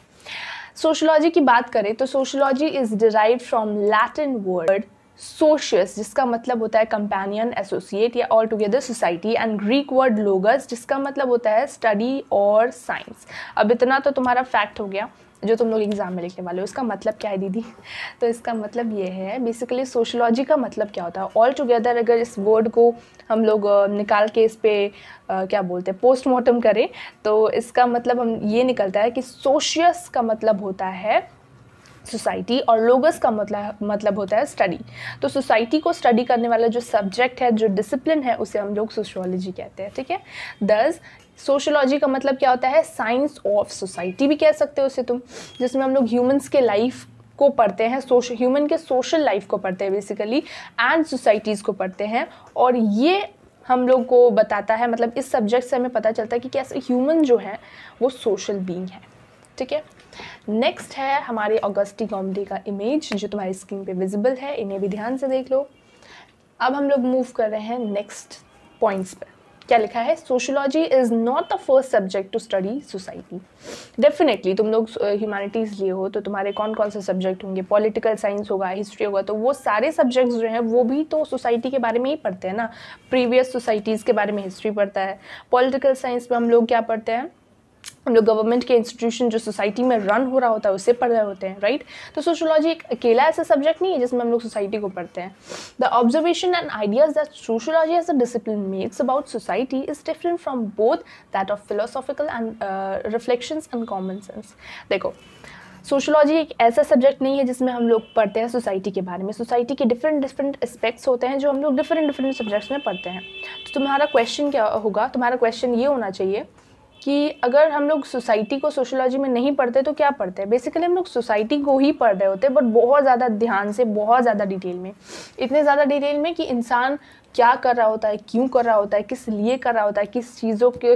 सोशोलॉजी की बात करें तो sociology is derive from Latin word socius जिसका मतलब होता है कंपेनियन एसोसिएट या all together society and Greek word logos जिसका मतलब होता है स्टडी और साइंस अब इतना तो तुम्हारा फैक्ट हो गया जो तुम लोग एग्ज़ाम में लिखने वाले हो उसका मतलब क्या है दीदी तो इसका मतलब ये है बेसिकली सोशोलॉजी का मतलब क्या होता है ऑल टुगेदर अगर इस वर्ड को हम लोग निकाल के इस पर क्या बोलते हैं पोस्टमार्टम करें तो इसका मतलब हम ये निकलता है कि सोशियस का मतलब होता है सोसाइटी और लोगस का मतलब मतलब होता है स्टडी तो सोसाइटी को स्टडी करने वाला जो सब्जेक्ट है जो डिसिप्लिन है उसे हम लोग सोशोलॉजी कहते हैं ठीक है दस सोशोलॉजी का मतलब क्या होता है साइंस ऑफ सोसाइटी भी कह सकते हो उसे तुम जिसमें हम लोग ह्यूमंस के लाइफ को पढ़ते हैं सोशल ह्यूमन के सोशल लाइफ को पढ़ते हैं बेसिकली एंड सोसाइटीज़ को पढ़ते हैं और ये हम लोग को बताता है मतलब इस सब्जेक्ट से हमें पता चलता है कि कैसे ह्यूमन जो है वो सोशल बींग है ठीक है नेक्स्ट है हमारे ऑगस्टी कॉमडी का इमेज जो तुम्हारी स्क्रीन पे विजिबल है इन्हें भी ध्यान से देख लो अब हम लोग मूव कर रहे हैं नेक्स्ट पॉइंट्स पर क्या लिखा है sociology is not the first subject to study society definitely तुम लोग ह्यूमैनिटीज़ लिए हो तो तुम्हारे कौन कौन से सब्जेक्ट होंगे पॉलिटिकल साइंस होगा हिस्ट्री होगा तो वो सारे सब्जेक्ट्स जो हैं वो भी तो सोसाइटी के बारे में ही पढ़ते हैं ना प्रीवियस सोसाइटीज़ के बारे में हिस्ट्री पढ़ता है पॉलिटिकल साइंस में हम लोग क्या पढ़ते हैं हम लोग गवर्नमेंट के इंस्टीट्यूशन जो सोसाइटी में रन हो रहा होता है उससे पढ़ रहे होते हैं राइट right? तो सोशोलॉजी एक अकेला ऐसा सब्जेक्ट नहीं है जिसमें हम लोग सोसाइटी को पढ़ते हैं the observation and ideas that sociology as a discipline makes about society is different from both that of philosophical and reflection and common sense देखो सोशोलॉजी एक ऐसा सब्जेक्ट नहीं है जिसमें हम लोग पढ़ते हैं सोसाइटी के बारे में सोसाइटी के डिफरेंट डिफरेंट एस्पेक्ट्स होते हैं जो हम लोग डिफरेंट डिफरेंट सब्जेक्ट्स में पढ़ते हैं तो तुम्हारा क्वेश्चन क्या होगा तुम्हारा क्वेश्चन ये होना चाहिए कि अगर हम लोग सोसाइटी को सोशोलॉजी में नहीं पढ़ते तो क्या पढ़ते हैं बेसिकली हम लोग सोसाइटी को ही पढ़ रहे होते हैं बट बहुत ज़्यादा ध्यान से बहुत ज़्यादा डिटेल में इतने ज़्यादा डिटेल में कि इंसान क्या कर रहा होता है क्यों कर रहा होता है किस लिए कर रहा होता है किस चीज़ों के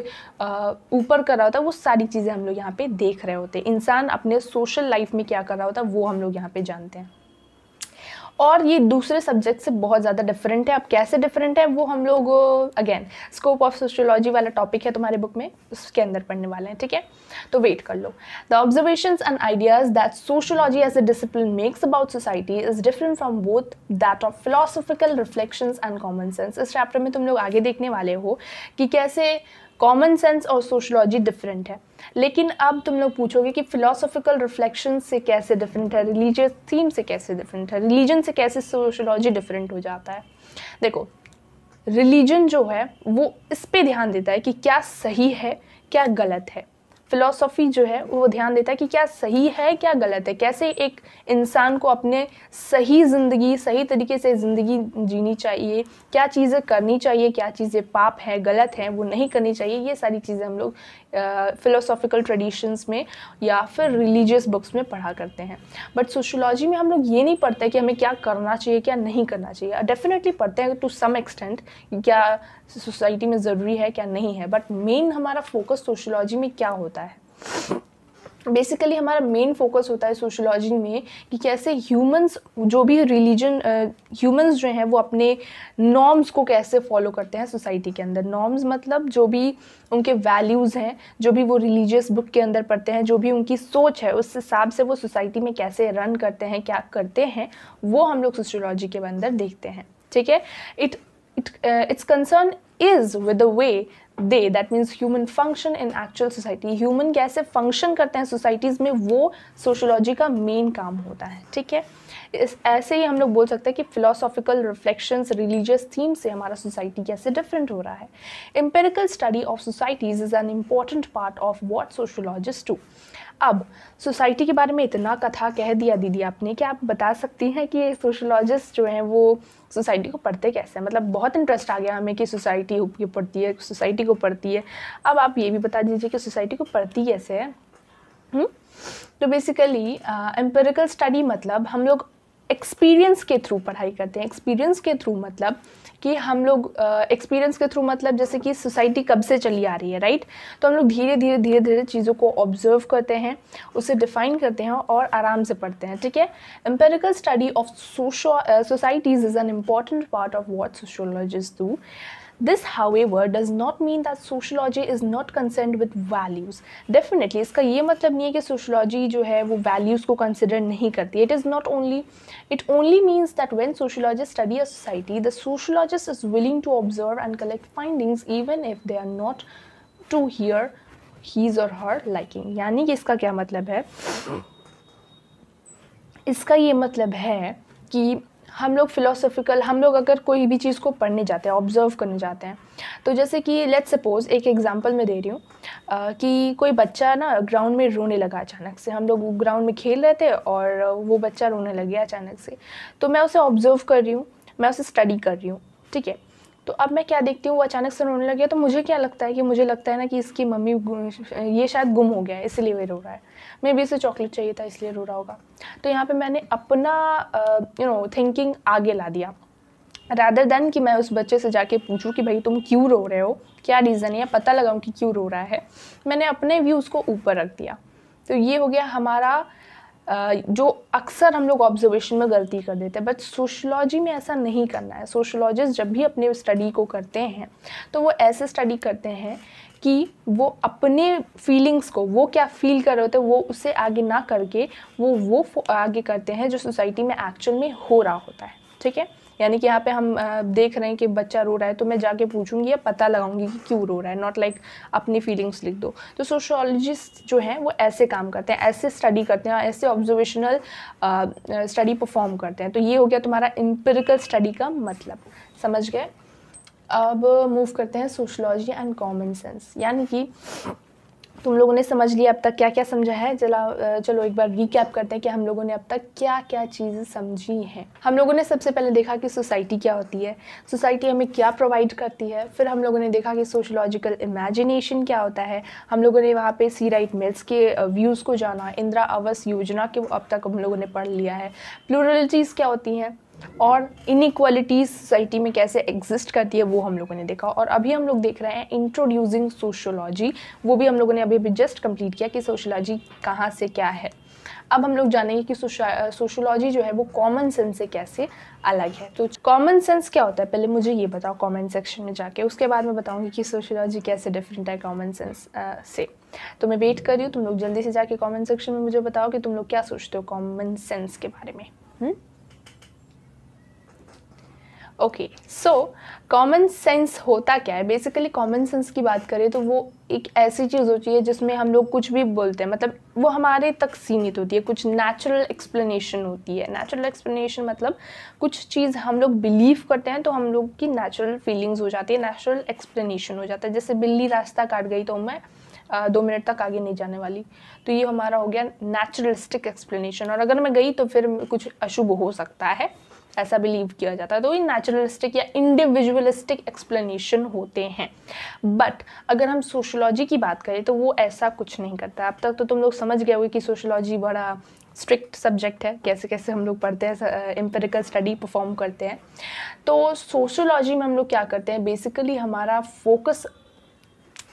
ऊपर कर रहा होता है वो सारी चीज़ें हम लोग यहाँ पे देख रहे होते हैं इंसान अपने सोशल लाइफ में क्या कर रहा होता है वो हम लोग यहाँ पे जानते हैं और ये दूसरे सब्जेक्ट से बहुत ज़्यादा डिफरेंट है अब कैसे डिफरेंट है वो हम लोग अगेन स्कोप ऑफ सोशोलॉजी वाला टॉपिक है तुम्हारे बुक में उसके अंदर पढ़ने वाले हैं ठीक है तो वेट कर लो the observation and ideas that sociology as a discipline makes about society is different from both that of philosophical reflection and common sense इस चैप्टर में तुम लोग आगे देखने वाले हो कि कैसे कॉमन सेंस और सोशोलॉजी डिफरेंट है लेकिन अब तुम लोग पूछोगे कि फिलोसॉफिकल रिफ्लेक्शन से कैसे डिफरेंट है रिलीजियस थीम से कैसे डिफरेंट है रिलीजन से कैसे सोशलॉजी डिफरेंट हो जाता है देखो रिलीजन जो है वो इस पर ध्यान देता है कि क्या सही है क्या गलत है फिलोसॉफी जो है वो ध्यान देता है कि क्या सही है क्या गलत है कैसे एक इंसान को अपने सही ज़िंदगी सही तरीके से ज़िंदगी जीनी चाहिए क्या चीज़ें करनी चाहिए क्या चीज़ें पाप हैं गलत हैं वो नहीं करनी चाहिए ये सारी चीज़ें हम लोग फ़िलोसॉफ़िकल ट्रेडिशंस में या फिर रिलीजियस बुक्स में पढ़ा करते हैं बट सोशोलॉजी में हम लोग ये नहीं पढ़ते कि हमें क्या करना चाहिए क्या नहीं करना चाहिए डेफिनेटली पढ़ते हैं टू सम एक्सटेंट क्या सोसाइटी में ज़रूरी है क्या नहीं है बट मेन हमारा फोकस सोशोलॉजी में क्या होता है बेसिकली हमारा मेन फोकस होता है सोशोलॉजी में कि कैसे ह्यूमंस जो भी रिलीजन ह्यूमंस uh, जो हैं वो अपने नॉर्म्स को कैसे फॉलो करते हैं सोसाइटी के अंदर नॉर्म्स मतलब जो भी उनके वैल्यूज़ हैं जो भी वो रिलीजियस बुक के अंदर पढ़ते हैं जो भी उनकी सोच है उस हिसाब से वो सोसाइटी में कैसे रन करते हैं क्या करते हैं वो हम लोग सोशोलॉजी के अंदर देखते हैं ठीक है it it its concern is with the way they that means human function in actual society human कैसे फंक्शन करते हैं सोसाइटीज़ में वो सोशोलॉजी का मेन काम होता है ठीक है इस ऐसे ही हम लोग बोल सकते हैं कि फिलोसॉफिकल रिफ्लेक्शंस रिलीजियस थीम से हमारा सोसाइटी कैसे डिफरेंट हो रहा है empirical study of societies is an important part of what sociologist do अब सोसाइटी के बारे में इतना कथा कह दिया दीदी आपने कि आप बता सकती हैं कि सोशोलॉजिस्ट जो हैं वो सोसाइटी को पढ़ते कैसे हैं मतलब बहुत इंटरेस्ट आ गया हमें कि सोसाइटी क्यों पढ़ती है सोसाइटी को पढ़ती है अब आप ये भी बता दीजिए कि सोसाइटी को पढ़ती कैसे है हुँ? हम्म? तो बेसिकली एम्पेरिकल स्टडी मतलब हम लोग एक्सपीरियंस के थ्रू पढ़ाई करते हैं एक्सपीरियंस के थ्रू मतलब कि हम लोग एक्सपीरियंस के थ्रू मतलब जैसे कि सोसाइटी कब से चली आ रही है राइट तो हम लोग धीरे धीरे धीरे धीरे चीज़ों को ऑब्जर्व करते हैं उसे डिफाइन करते हैं और आराम से पढ़ते हैं ठीक है empirical study of socio societies is an important part of what sociologist do This, however, does not mean that sociology is not concerned with values. Definitely, इसका ये मतलब नहीं है sociology जो है वो values consider It is not only, it only means that when sociologists study a society, the sociologist is willing to observe and collect findings even if they are not to hear his or her liking. यानी कि इसका क्या मतलब है इसका ये मतलब है कि हम लोग फिलोसफिकल हम लोग अगर कोई भी चीज़ को पढ़ने जाते हैं ऑब्ज़र्व करने जाते हैं तो जैसे कि लेट्स सपोज़ एक एग्ज़ाम्पल मैं दे रही हूँ कि कोई बच्चा ना ग्राउंड में रोने लगा अचानक से हम लोग ग्राउंड में खेल रहे थे और वो बच्चा रोने लग गया अचानक से तो मैं उसे ऑब्ज़र्व कर रही हूँ मैं उसे स्टडी कर रही हूँ ठीक है तो अब मैं क्या देखती हूँ वो अचानक से रोने लग गया तो मुझे क्या लगता है कि मुझे लगता है ना कि इसकी मम्मी ये शायद गुम हो गया है इसलिए वे रो रहा है मे बी इसे चॉकलेट चाहिए था इसलिए रो रहा होगा तो यहाँ पे मैंने अपना यू नो थिंकिंग आगे ला दिया रादर देन कि मैं उस बच्चे से जाके पूछूं कि भाई तुम क्यों रो रहे हो क्या रीज़न है पता लगाऊं कि क्यों रो रहा है मैंने अपने व्यूज़ को ऊपर रख दिया तो ये हो गया हमारा जो अक्सर हम लोग ऑब्जर्वेशन में गलती कर देते हैं बट सोशलॉजी में ऐसा नहीं करना है सोशलॉजिस्ट जब भी अपने स्टडी को करते हैं तो वो ऐसे स्टडी करते हैं कि वो अपने फीलिंग्स को वो क्या फील कर रहे होते हैं वो उससे आगे ना करके वो वो आगे करते हैं जो सोसाइटी में एक्चुअल में हो रहा होता है ठीक है यानी कि यहाँ पे हम देख रहे हैं कि बच्चा रो रहा है तो मैं जाके पूछूंगी या पता लगाऊंगी कि क्यों रो रहा है नॉट लाइक like अपनी फीलिंग्स लिख दो तो सोशोलॉजिस्ट जो हैं वो ऐसे काम करते हैं ऐसे स्टडी करते हैं ऐसे ऑब्जर्वेशनल स्टडी परफॉर्म करते हैं तो ये हो गया तुम्हारा इम्पेरिकल स्टडी का मतलब समझ गए अब मूव करते हैं सोशलॉजी एंड कॉमन सेंस यानी कि तुम लोगों ने समझ लिया अब तक क्या क्या समझा है चला चलो एक बार रिकैप करते हैं कि हम लोगों ने अब तक क्या क्या चीज़ें समझी हैं हम लोगों ने सबसे पहले देखा कि सोसाइटी क्या होती है सोसाइटी हमें क्या प्रोवाइड करती है फिर हम लोगों ने देखा कि सोशोलॉजिकल इमेजिनेशन क्या होता है हम लोगों ने वहाँ पर सी राइट मिल्स के व्यूज़ को जाना इंदिरा आवास योजना के अब तक हम लोगों ने पढ़ लिया है प्लूरलिटीज़ क्या होती हैं और इनक्वालिटीज़ सोसाइटी में कैसे एग्जिस्ट करती है वो हम लोगों ने देखा और अभी हम लोग देख रहे हैं इंट्रोड्यूसिंग सोशोलॉजी वो भी हम लोगों ने अभी अभी जस्ट कंप्लीट किया कि सोशोलॉजी कहाँ से क्या है अब हम लोग जानेंगे कि सोशोलॉजी जो है वो कॉमन सेंस से कैसे अलग है तो कॉमन सेंस क्या होता है पहले मुझे ये बताओ कॉमेंट सेक्शन में जाके उसके बाद मैं बताऊँगी कि सोशोलॉजी कैसे डिफरेंट है कॉमन सेंस से तो मैं वेट कर रही हूँ तुम लोग जल्दी से जाके कॉमेंट सेक्शन में मुझे बताओ कि तुम लोग क्या सोचते हो कॉमन सेंस के बारे में हुँ? Hmm? Okay so common sense होता क्या है बेसिकली कॉमन सेंस की बात करें तो वो एक ऐसी चीज़ होती है जिसमें हम लोग कुछ भी बोलते हैं मतलब वो हमारे तक सीमित होती है कुछ नेचुरल एक्सप्लेनेशन होती है नेचुरल एक्सप्लेनेशन मतलब कुछ चीज़ हम लोग बिलीव करते हैं तो हम लोग की नेचुरल फीलिंग्स हो जाती है नेचुरल एक्सप्लेनेशन हो जाता है जैसे बिल्ली रास्ता काट गई तो मैं आ, दो मिनट तक आगे नहीं जाने वाली तो ये हमारा हो गया नेचुरलिस्टिक एक्सप्लेनेशन और अगर मैं गई तो फिर कुछ अशुभ हो सकता है ऐसा बिलीव किया जाता है तो ये नेचुरलिस्टिक या इंडिविजुअलिस्टिक एक्सप्लेनेशन होते हैं बट अगर हम सोशोलॉजी की बात करें तो वो ऐसा कुछ नहीं करता अब तक तो तुम लोग समझ गए हो कि सोशोलॉजी बड़ा स्ट्रिक्ट सब्जेक्ट है कैसे कैसे हम लोग पढ़ते हैं एम्पेरिकल स्टडी परफॉर्म करते हैं तो सोशोलॉजी में हम लोग क्या करते हैं बेसिकली हमारा फोकस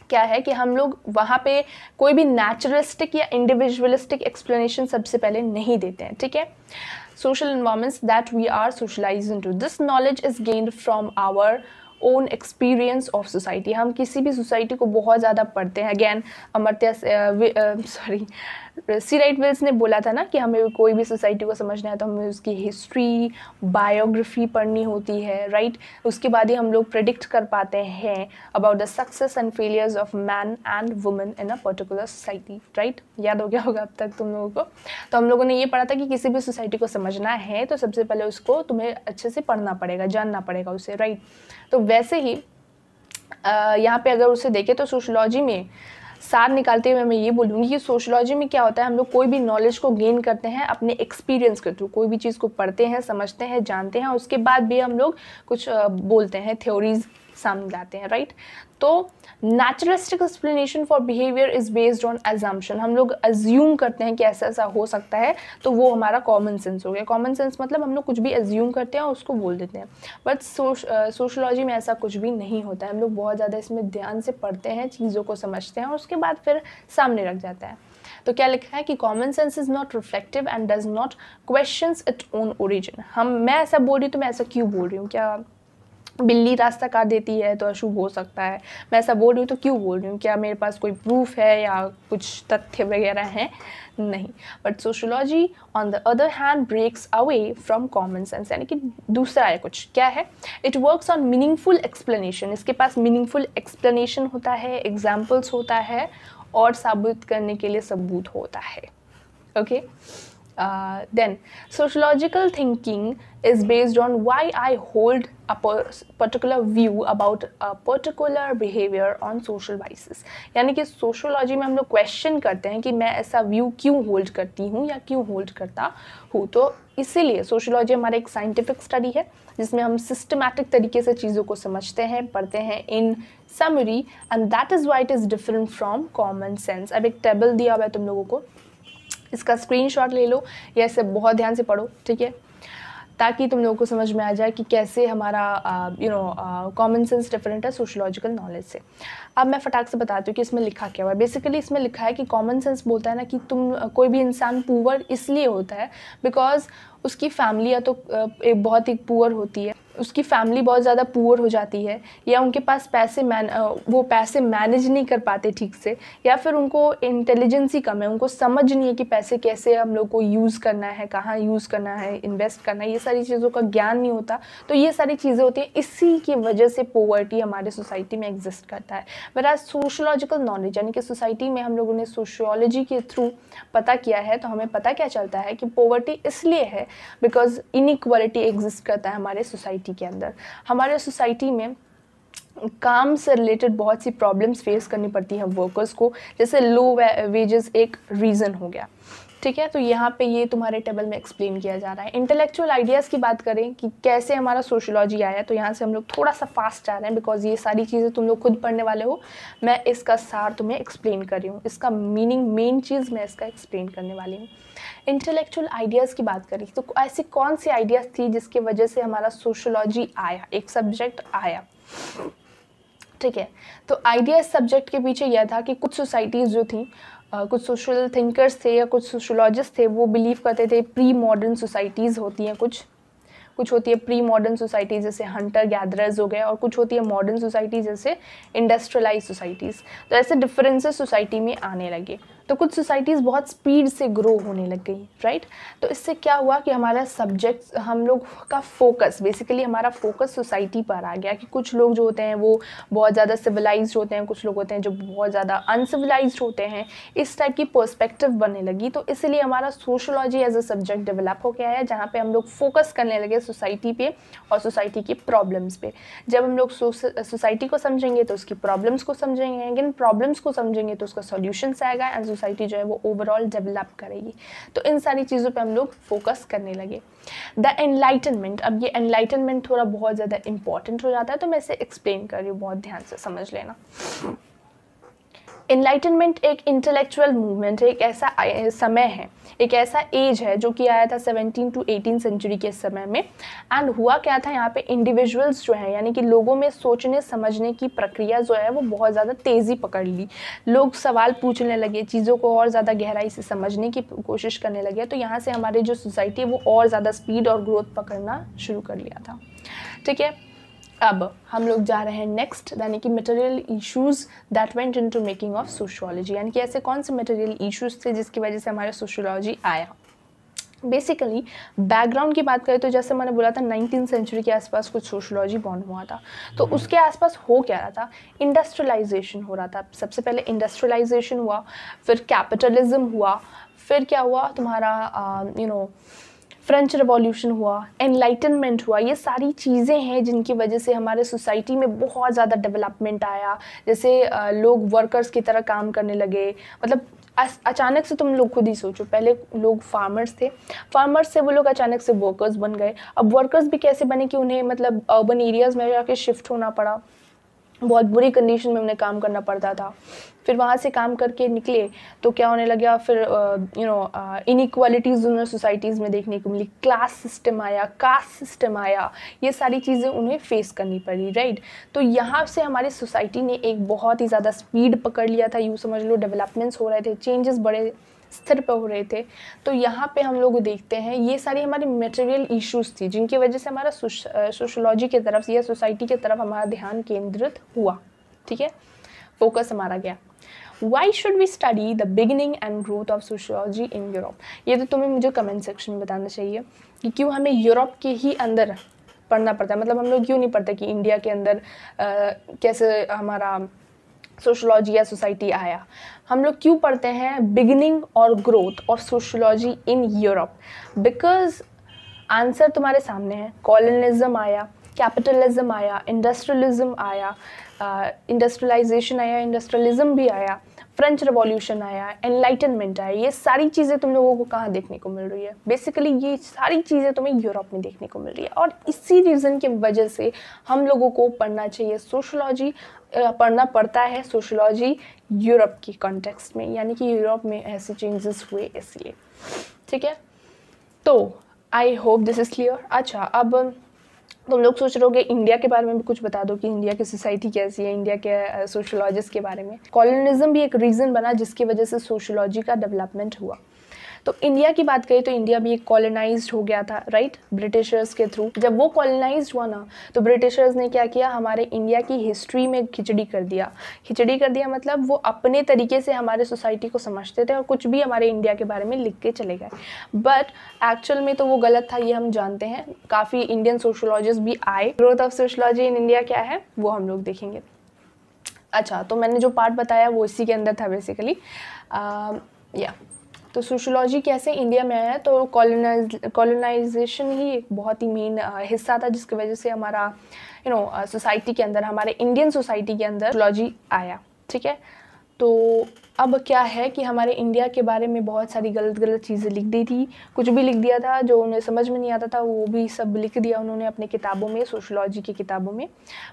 क्या है कि हम लोग वहाँ पे कोई भी नेचुरलिस्टिक या इंडिविजुअलिस्टिक एक्सप्लेनेशन सबसे पहले नहीं देते हैं ठीक है social environments that we are socialized into. This knowledge is gained from our own experience of society हम किसी भी सोसाइटी को बहुत ज़्यादा पढ़ते हैं again Amartya sorry C Wright Mills ने बोला था ना कि हमें कोई भी सोसाइटी को समझना है तो हमें उसकी हिस्ट्री बायोग्राफी पढ़नी होती है राइट right? उसके बाद ही हम लोग प्रिडिक्ट कर पाते हैं about the success and failures of man and women in a particular society right याद हो गया होगा अब तक तुम लोगों को तो हम लोगों ने ये पढ़ा था कि किसी भी सोसाइटी को समझना है तो सबसे पहले उसको तुम्हें अच्छे से पढ़ना पड़ेगा जानना पड़ेगा उसे राइट right? तो वैसे ही यहाँ पे अगर उसे देखें तो सोशलॉजी में सार निकालते हुए मैं ये बोलूँगी कि सोशलॉजी में क्या होता है हम लोग कोई भी नॉलेज को गेन करते हैं अपने एक्सपीरियंस के थ्रू कोई भी चीज़ को पढ़ते हैं समझते हैं जानते हैं उसके बाद भी हम लोग कुछ बोलते हैं थ्योरीज़ सामने आते हैं राइट तो naturalistic explanation for behaviour is based on assumption हम लोग एज्यूम करते हैं कि ऐसा ऐसा हो सकता है तो वो हमारा कॉमन सेंस हो गया कॉमन सेंस मतलब हम लोग कुछ भी एज्यूम करते हैं और उसको बोल देते हैं बट सोशोलॉजी में ऐसा कुछ भी नहीं होता है हम लोग बहुत ज़्यादा इसमें ध्यान से पढ़ते हैं चीज़ों को समझते हैं और उसके बाद फिर सामने रख जाता है तो क्या लिखा है कि common sense is not reflective and does not question it own origin हम मैं ऐसा बोल रही हूँ तो मैं ऐसा क्यों बोल रही हूँ क्या बिल्ली रास्ता काट देती है तो अशुभ हो सकता है मैं ऐसा बोल रही हूँ तो क्यों बोल रही हूँ क्या मेरे पास कोई प्रूफ है या कुछ तथ्य वगैरह हैं नहीं but sociology on the other hand breaks away from common sense यानी कि दूसरा है कुछ क्या है it works on meaningful explanation इसके पास मीनिंगफुल एक्सप्लेनेशन होता है एग्जाम्पल्स होता है और साबित करने के लिए सबूत होता है okay okay? Uh, then sociological thinking is based on why i hold a particular view about a particular behavior on social basis यानी कि सोशोलॉजी में हम लोग क्वेश्चन करते हैं कि मैं ऐसा व्यू क्यों होल्ड करती हूँ या क्यों होल्ड करता हूँ तो इसीलिए सोशोलॉजी हमारा एक साइंटिफिक स्टडी है जिसमें हम सिस्टमैटिक तरीके से चीज़ों को समझते हैं पढ़ते हैं in summary and that is why it is different from common sense अब एक टेबल दिया हुआ है तुम लोगों को इसका स्क्रीनशॉट ले लो या इसे बहुत ध्यान से पढ़ो ठीक है ताकि तुम लोगों को समझ में आ जाए कि कैसे हमारा you know common sense different है सोशोलॉजिकल नॉलेज से अब मैं फटाक से बताती हूँ कि इसमें लिखा क्या हुआ है बेसिकली इसमें लिखा है कि कॉमन सेंस बोलता है ना कि तुम कोई भी इंसान पुअर इसलिए होता है बिकॉज उसकी फैमिली या तो एक बहुत ही पुअर होती है उसकी फैमिली बहुत ज़्यादा पुअर हो जाती है या उनके पास पैसे मैन वो पैसे मैनेज नहीं कर पाते ठीक से या फिर उनको इंटेलिजेंसी कम है उनको समझ नहीं है कि पैसे कैसे हम लोग को यूज़ करना है कहाँ यूज़ करना है इन्वेस्ट करना है ये सारी चीज़ों का ज्ञान नहीं होता तो ये सारी चीज़ें होती हैं इसी की वजह से पोवर्टी हमारे सोसाइटी में एग्जिस्ट करता है आज सोशोलॉजिकल नॉलेज यानी कि सोसाइटी में हम लोगों ने सोशोलॉजी के थ्रू पता किया है तो हमें पता क्या चलता है कि पोवर्टी इसलिए है बिकॉज इनक्वालिटी एग्जिस्ट करता है हमारे सोसाइटी सोसाइटी के अंदर हमारे सोसाइटी में काम से रिलेटेड बहुत सी प्रॉब्लम्स फेस करनी पड़ती हैं वर्कर्स को जैसे लो वेजेस एक रीज़न हो गया ठीक है तो यहाँ पे ये तुम्हारे टेबल में एक्सप्लेन किया जा रहा है इंटेलेक्चुअल आइडियाज़ की बात करें कि कैसे हमारा सोशियोलॉजी आया तो यहाँ से हम लोग थोड़ा सा फास्ट जा रहे हैं बिकॉज ये सारी चीज़ें तुम लोग खुद पढ़ने वाले हो मैं इसका सार तुम्हें एक्सप्लेन कर रही हूँ इसका मीनिंग मेन चीज़ मैं इसका एक्सप्लेन करने वाली हूँ इंटेलेक्चुअल आइडियाज़ की बात करी तो ऐसी कौन सी आइडियाज़ थी जिसकी वजह से हमारा सोशोलॉजी आया एक सब्जेक्ट आया ठीक है तो आइडिया इस सब्जेक्ट के पीछे यह था कि कुछ सोसाइटीज़ जो थी Uh, कुछ सोशल थिंकर्स थे या कुछ सोशोलॉजिस्ट थे वो बिलीव करते थे प्री मॉडर्न सोसाइटीज़ होती हैं कुछ कुछ होती है प्री मॉडर्न सोसाइटीज़ जैसे हंटर गैदरर्स हो गए और कुछ होती है मॉडर्न सोसाइटी जैसे इंडस्ट्रियलाइज सोसाइटीज़ तो ऐसे डिफरेंसेस सोसाइटी में आने लगे तो कुछ सोसाइटीज़ बहुत स्पीड से ग्रो होने लग गई राइट तो इससे क्या हुआ कि हमारा सब्जेक्ट हम लोग का फोकस बेसिकली हमारा फोकस सोसाइटी पर आ गया कि कुछ लोग जो होते हैं वो बहुत ज़्यादा सिविलाइज होते हैं कुछ लोग होते हैं जो बहुत ज़्यादा अनसिविलाइज होते हैं इस टाइप की पर्स्पेक्टिव बनने लगी तो इसलिए हमारा sociology as a subject develop हो गया है जहाँ पर हम लोग फोकस करने लगे सोसाइटी पे और सोसाइटी की प्रॉब्लम्स पर जब हम लोग सोसाइटी को समझेंगे तो उसकी प्रॉब्लम्स को समझेंगे लेकिन प्रॉब्लम्स को समझेंगे तो उसका सोल्यूशंस आएगा एंड सोसाइटी जो है वो ओवरऑल डेवलप करेगी तो इन सारी चीज़ों पे हम लोग फोकस करने लगे द एनलाइटनमेंट अब ये एनलाइटनमेंट थोड़ा बहुत ज़्यादा इंपॉर्टेंट हो जाता है तो मैं इसे एक्सप्लेन कर रही हूँ बहुत ध्यान से समझ लेना इनलाइटनमेंट एक इंटेलेक्चुअल मूवमेंट है एक ऐसा समय है एक ऐसा एज है जो कि आया था 17 टू 18 सेंचुरी के समय में एंड हुआ क्या था यहाँ पे इंडिविजुअल्स जो हैं यानी कि लोगों में सोचने समझने की प्रक्रिया जो है वो बहुत ज़्यादा तेज़ी पकड़ ली लोग सवाल पूछने लगे चीज़ों को और ज़्यादा गहराई से समझने की कोशिश करने लगे तो यहाँ से हमारी जो सोसाइटी है वो और ज़्यादा स्पीड और ग्रोथ पकड़ना शुरू कर लिया था ठीक है अब हम लोग जा रहे हैं नेक्स्ट यानी कि material issues that went into making of sociology यानी कि ऐसे कौन से मटेरियल इश्यूज थे जिसकी वजह से हमारा सोशियोलॉजी आया बेसिकली बैकग्राउंड की बात करें तो जैसे मैंने बोला था नाइनटीन सेंचुरी के आसपास कुछ सोशोलॉजी बॉन्ड हुआ था तो हम्म। उसके आसपास हो क्या रहा था इंडस्ट्रियलाइजेशन हो रहा था सबसे पहले इंडस्ट्रियलाइजेशन हुआ फिर कैपिटलिज्म हुआ फिर क्या हुआ तुम्हारा you uh, know you know, French revolution हुआ एनलाइटनमेंट हुआ ये सारी चीज़ें हैं जिनकी वजह से हमारे सोसाइटी में बहुत ज़्यादा डेवलपमेंट आया जैसे लोग वर्कर्स की तरह काम करने लगे मतलब अचानक से तुम लोग खुद ही सोचो पहले लोग फार्मर्स थे फार्मर्स से वो लोग अचानक से वर्कर्स बन गए अब वर्कर्स भी कैसे बने कि उन्हें मतलब अर्बन एरियाज़ में जाके शिफ्ट होना पड़ा बहुत बुरी कंडीशन में उन्हें काम करना पड़ता था फिर वहाँ से काम करके निकले तो क्या होने लगे फिर यू नो इनक्वालिटीज़ उन्हें सोसाइटीज़ में देखने को मिली क्लास सिस्टम आया कास्ट सिस्टम आया ये सारी चीज़ें उन्हें फेस करनी पड़ी राइट तो यहाँ से हमारी सोसाइटी ने एक बहुत ही ज़्यादा स्पीड पकड़ लिया था यूँ समझ लो डेवलपमेंट्स हो रहे थे चेंजेस बड़े स्तर पर हो रहे थे तो यहाँ पे हम लोग देखते हैं ये सारी हमारी मटेरियल इश्यूज थी जिनकी वजह से हमारा सोशोलॉजी की तरफ या सोसाइटी की तरफ हमारा ध्यान केंद्रित हुआ ठीक है फोकस हमारा गया why should we study the beginning and growth of sociology in Europe ये तो तुम्हें मुझे कमेंट सेक्शन में बताना चाहिए कि क्यों हमें यूरोप के ही अंदर पढ़ना पड़ता है मतलब हम लोग क्यों नहीं पढ़ते कि इंडिया के अंदर आ, कैसे हमारा सोशोलॉजी या सोसाइटी आया हम लोग क्यों पढ़ते हैं बिगनिंग और ग्रोथ और sociology in Europe because answer तुम्हारे सामने है कॉलोनिज्म आया कैपिटलिज्म आया इंडस्ट्रियलिज्म आया इंडस्ट्रियलाइजेशन uh, आया इंडस्ट्रियलिज्म भी आया फ्रेंच रिवॉल्यूशन आया एनलाइटनमेंट आया ये सारी चीज़ें तुम लोगों को कहाँ देखने को मिल रही है बेसिकली ये सारी चीज़ें तुम्हें यूरोप में देखने को मिल रही है और इसी रीज़न की वजह से हम लोगों को पढ़ना चाहिए सोशलॉजी पढ़ना पड़ता है सोशलॉजी यूरोप की कॉन्टेक्स्ट में यानी कि यूरोप में ऐसे चेंजेस हुए इसलिए ठीक है तो I hope this is clear अच्छा अब तुम लोग सोच रहे हो इंडिया के बारे में भी कुछ बता दो कि इंडिया की सोसाइटी कैसी है इंडिया के सोशोलॉजिस्ट के बारे में कॉलोनिज्म भी एक रीज़न बना जिसकी वजह से सोशोलॉजी का डेवलपमेंट हुआ तो इंडिया की बात करें तो इंडिया भी कॉलोनाइज हो गया था राइट ब्रिटिशर्स के थ्रू जब वो कॉलोनाइज हुआ ना तो ब्रिटिशर्स ने क्या किया हमारे इंडिया की हिस्ट्री में खिचड़ी कर दिया खिचड़ी कर दिया मतलब वो अपने तरीके से हमारे सोसाइटी को समझते थे और कुछ भी हमारे इंडिया के बारे में लिख के चले गए बट एक्चुअल में तो वो गलत था ये हम जानते हैं काफ़ी इंडियन सोशोलॉजिस्ट भी आए growth of sociology in India क्या है वो हम लोग देखेंगे अच्छा तो मैंने जो पार्ट बताया वो इसी के अंदर था बेसिकली या तो सोशोलॉजी कैसे इंडिया में आया तो कॉलोनाइज कॉलोनाइजेशन ही एक बहुत ही मेन हिस्सा था जिसकी वजह से हमारा यू नो सोसाइटी के अंदर हमारे इंडियन सोसाइटी के अंदर सोशोलॉजी आया ठीक है तो अब क्या है कि हमारे इंडिया के बारे में बहुत सारी गलत गलत चीज़ें लिख दी थी कुछ भी लिख दिया था जो उन्हें समझ में नहीं आता था वो भी सब लिख दिया उन्होंने अपने किताबों में सोशोलॉजी की किताबों में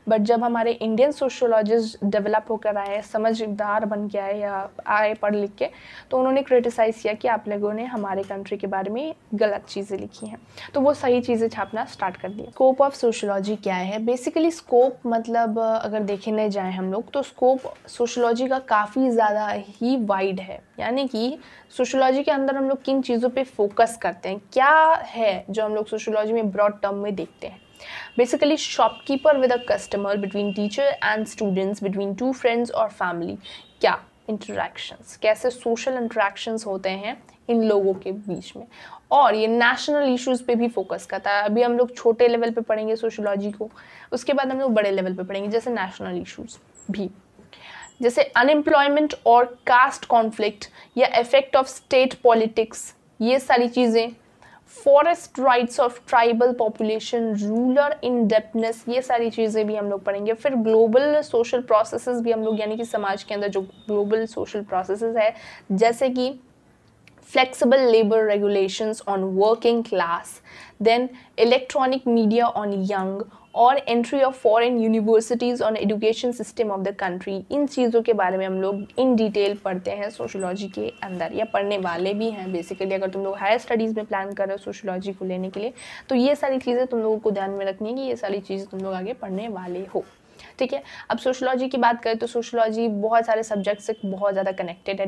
बट जब हमारे इंडियन सोशोलॉजिस्ट डेवलप होकर आए समझदार बन के आए या आए पढ़ लिख के तो उन्होंने क्रिटिसाइज़ किया कि आप लोगों ने हमारे कंट्री के बारे में गलत चीज़ें लिखी हैं तो वो सही चीज़ें छापना स्टार्ट कर दिया स्कोप ऑफ सोशोलॉजी क्या है बेसिकली स्कोप मतलब अगर देखे नहीं जाएँ हम लोग तो स्कोप सोशलॉजी का काफ़ी ज़्यादा ही वाइड है यानी कि सोशोलॉजी के अंदर हम लोग किन चीज़ों पे फोकस करते हैं क्या है जो हम लोग सोशोलॉजी में ब्रॉड टर्म में देखते हैं basically shopkeeper with a customer between teacher and students between two friends और फैमिली क्या इंटरेक्शंस कैसे सोशल इंटरेक्शंस होते हैं इन लोगों के बीच में और ये नेशनल इश्यूज़ पे भी फोकस करता है अभी हम लोग छोटे लेवल पे पढ़ेंगे सोशोलॉजी को उसके बाद हम लोग बड़े लेवल पे पढ़ेंगे जैसे नेशनल इश्यूज़ भी जैसे अनएम्प्लॉयमेंट और कास्ट कॉन्फ्लिक्ट या इफेक्ट ऑफ स्टेट पॉलिटिक्स ये सारी चीज़ें forest rights of tribal population rural डेपनेस ये सारी चीज़ें भी हम लोग पढ़ेंगे फिर ग्लोबल सोशल प्रोसेस भी हम लोग यानी कि समाज के अंदर जो ग्लोबल सोशल प्रोसेस है जैसे कि flexible labour regulation on working class then electronic media on young और entry of foreign universities on education system of the country इन चीज़ों के बारे में हम लोग इन डिटेल पढ़ते हैं सोशोलॉजी के अंदर या पढ़ने वाले भी हैं बेसिकली अगर तुम लोग हायर स्टडीज़ में प्लान कर रहे हो सोशोलॉजी को लेने के लिए तो ये सारी चीज़ें तुम लोगों को ध्यान में रखनी है कि ये सारी चीज़ें तुम लोग आगे पढ़ने वाले हो ठीक है अब सोशलॉजी की बात करें तो सोशलॉजी बहुत सारे सब्जेक्ट से बहुत ज़्यादा कनेक्टेड है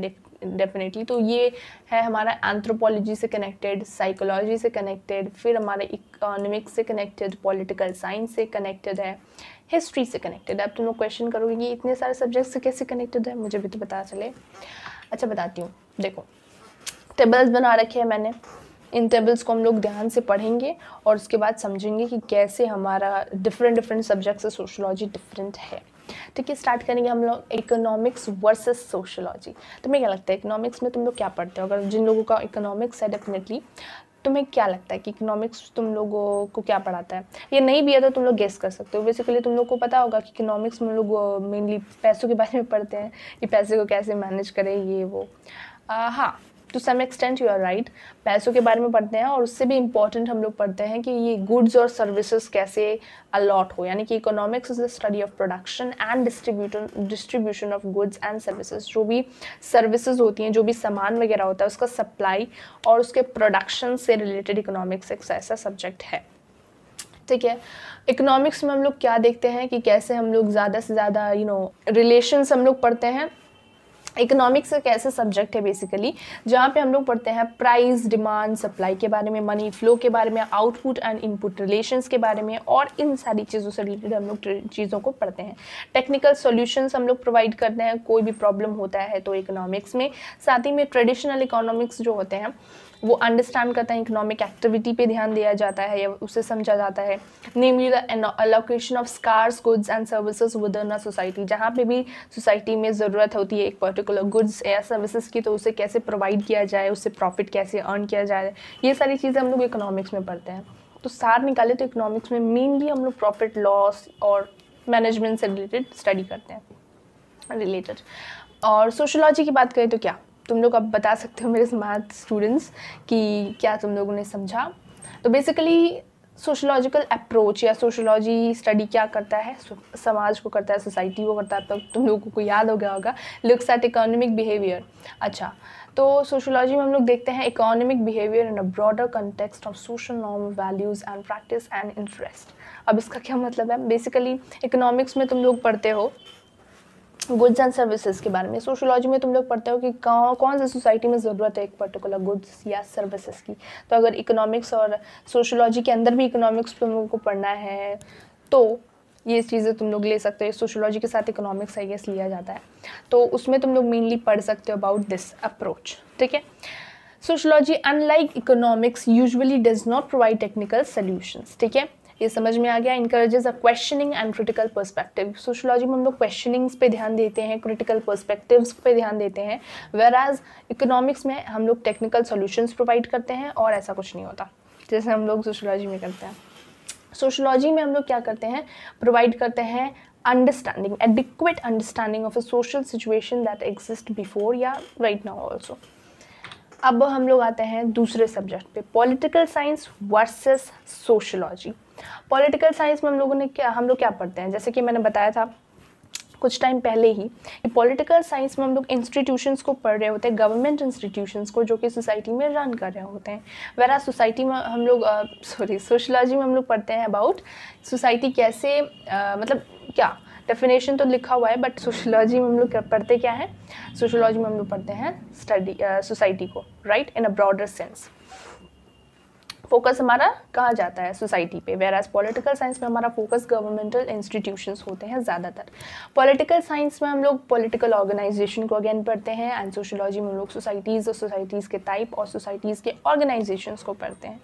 डेफिनेटली तो ये है हमारा एंथ्रोपोलॉजी से कनेक्टेड साइकोलॉजी से कनेक्टेड फिर हमारे इकोनॉमिक्स से कनेक्टेड पॉलिटिकल साइंस से कनेक्टेड है हिस्ट्री से कनेक्टेड है अब तुम लोग क्वेश्चन करोगे ये इतने सारे सब्जेक्ट से कैसे कनेक्टेड है मुझे भी तो पता चले अच्छा बताती हूँ देखो टेबल्स बना रखे हैं मैंने इन टेबल्स को हम लोग ध्यान से पढ़ेंगे और उसके बाद समझेंगे कि कैसे हमारा डिफरेंट डिफरेंट सब्जेक्ट से सोशोलॉजी डिफरेंट है ठीक है स्टार्ट करेंगे हम लोग इकोनॉमिक्स वर्सेस सोशोलॉजी तुम्हें क्या लगता है इकोनॉमिक्स में तुम लोग क्या पढ़ते हो अगर जिन लोगों का इकोनॉमिक्स है डेफिनेटली तुम्हें क्या लगता है कि इकोनॉमिक्स तुम लोगों को क्या पढ़ाता है ये नहीं भी है तो तुम लोग गेस कर सकते हो बेसिकली तुम लोग को पता होगा कि इकोनॉमिक्स में लोग मेनली uh, पैसों के बारे में पढ़ते हैं कि पैसे को कैसे मैनेज करें ये वो uh, हाँ to some extent you are right पैसों के बारे में पढ़ते हैं और उससे भी इम्पोर्टेंट हम लोग पढ़ते हैं कि ये गुड्स और सर्विसेज कैसे अलॉट हो यानी कि economics is the study of production and distributor distribution of goods and services जो भी सर्विसेज होती हैं जो भी सामान वगैरह होता है उसका सप्लाई और उसके प्रोडक्शन से रिलेटेड इकोनॉमिक्स एक ऐसा सब्जेक्ट है ठीक है इकोनॉमिक्स में हम लोग क्या देखते हैं कि कैसे हम लोग ज़्यादा से ज़्यादा यू नो रिलेशंस हम लोग पढ़ते हैं इकोनॉमिक्स एक ऐसा सब्जेक्ट है बेसिकली जहाँ पे हम लोग पढ़ते हैं प्राइस डिमांड सप्लाई के बारे में मनी फ्लो के बारे में आउटपुट एंड इनपुट रिलेशंस के बारे में और इन सारी चीज़ों से रिलेटेड हम लोग चीज़ों को पढ़ते हैं टेक्निकल सॉल्यूशंस हम लोग प्रोवाइड करते हैं कोई भी प्रॉब्लम होता है तो इकोनॉमिक्स में साथ ही में ट्रेडिशनल इकोनॉमिक्स जो होते हैं वो अंडरस्टैंड करता है इकोनॉमिक एक्टिविटी पे ध्यान दिया जाता है या उसे समझा जाता है namely the allocation of scarce goods and services within a society जहाँ पे भी सोसाइटी में ज़रूरत होती है एक पर्टिकुलर गुड्स या सर्विसेज की तो उसे कैसे प्रोवाइड किया जाए उससे प्रॉफिट कैसे अर्न किया जाए ये सारी चीज़ें हम लोग इकोनॉमिक्स में पढ़ते हैं तो सार निकाले तो इकोनॉमिक्स में मेनली हम लोग प्रॉफिट लॉस और मैनेजमेंट से रिलेटेड स्टडी करते हैं रिलेटेड और सोशोलॉजी की बात करें तो क्या तुम लोग अब बता सकते हो मेरे मैथ स्टूडेंट्स कि क्या तुम लोगों ने समझा तो बेसिकली सोशोलॉजिकल अप्रोच या सोशोलॉजी स्टडी क्या करता है समाज को करता है सोसाइटी को करता है तो तुम लोगों को याद हो गया होगा लुक्स एट इकोनॉमिक बिहेवियर अच्छा तो सोशोलॉजी में हम लोग देखते हैं economic behaviour in a broader context of social norm values and practice and interest अब इसका क्या मतलब है बेसिकली इकोनॉमिक्स में तुम लोग पढ़ते हो गुड्स एंड सर्विसेज के बारे में सोशोलॉजी में तुम लोग पढ़ते हो कि कौन कौन सी सोसाइटी में ज़रूरत है एक पर्टिकुलर गुड्स या सर्विसेज की तो अगर इकोनॉमिक्स और सोशोलॉजी के अंदर भी इकोनॉमिक्स तुम लोगों को पढ़ना है तो ये चीज़ें तुम लोग ले सकते हो सोशोलॉजी के साथ इकोनॉमिक्स आई गेस लिया जाता है तो उसमें तुम लोग मेनली पढ़ सकते हो अबाउट दिस अप्रोच ठीक है sociology unlike economics usually does not provide technical solutions ठीक है ये समझ में आ गया encourages a questioning and critical perspective sociology में हम लोग क्वेश्चनिंग्स पे ध्यान देते हैं क्रिटिकल पर्सपेक्टिव्स पे ध्यान देते हैं वेर एज इकोनॉमिक्स में हम लोग टेक्निकल सोल्यूशंस प्रोवाइड करते हैं और ऐसा कुछ नहीं होता जैसे हम लोग सोशलॉजी में करते हैं सोशलॉजी में हम लोग क्या करते हैं प्रोवाइड करते हैं understanding adequate understanding of a social situation that exist before या राइट नाउ ऑल्सो अब हम लोग आते हैं दूसरे सब्जेक्ट पे political science versus sociology political science में हम लोगों ने क्या हम लोग क्या पढ़ते हैं जैसे कि मैंने बताया था कुछ टाइम पहले ही कि पॉलिटिकल साइंस में हम लोग इंस्टीट्यूशंस को पढ़ रहे होते हैं गवर्नमेंट इंस्टीट्यूशंस को जो कि सोसाइटी में रन कर रहे होते हैं वेरा सोसाइटी में हम लोग सॉरी सोशलॉजी में हम लोग पढ़ते हैं अबाउट सोसाइटी कैसे uh, मतलब क्या डेफिनेशन तो लिखा हुआ है बट सोशलॉजी में हम लोग पढ़ते क्या है सोशोलॉजी में हम लोग पढ़ते हैं स्टडी सोसाइटी uh, को right in a broader sense focus हमारा कहाँ जाता है सोसाइटी पे वेर एज पॉलिटिकल साइंस में हमारा फोकस गवर्नमेंटल इंस्टीट्यूशंस होते हैं ज़्यादातर पॉलिटिकल साइंस में हम लोग पॉलिटिकल ऑर्गेनाइजेशन को अगेन पढ़ते हैं एंड सोशोलॉजी में हम लोग सोसाइटीज़ और सोसाइटीज़ के टाइप और सोसाइटीज़ के ऑर्गेनाइजेशन को पढ़ते हैं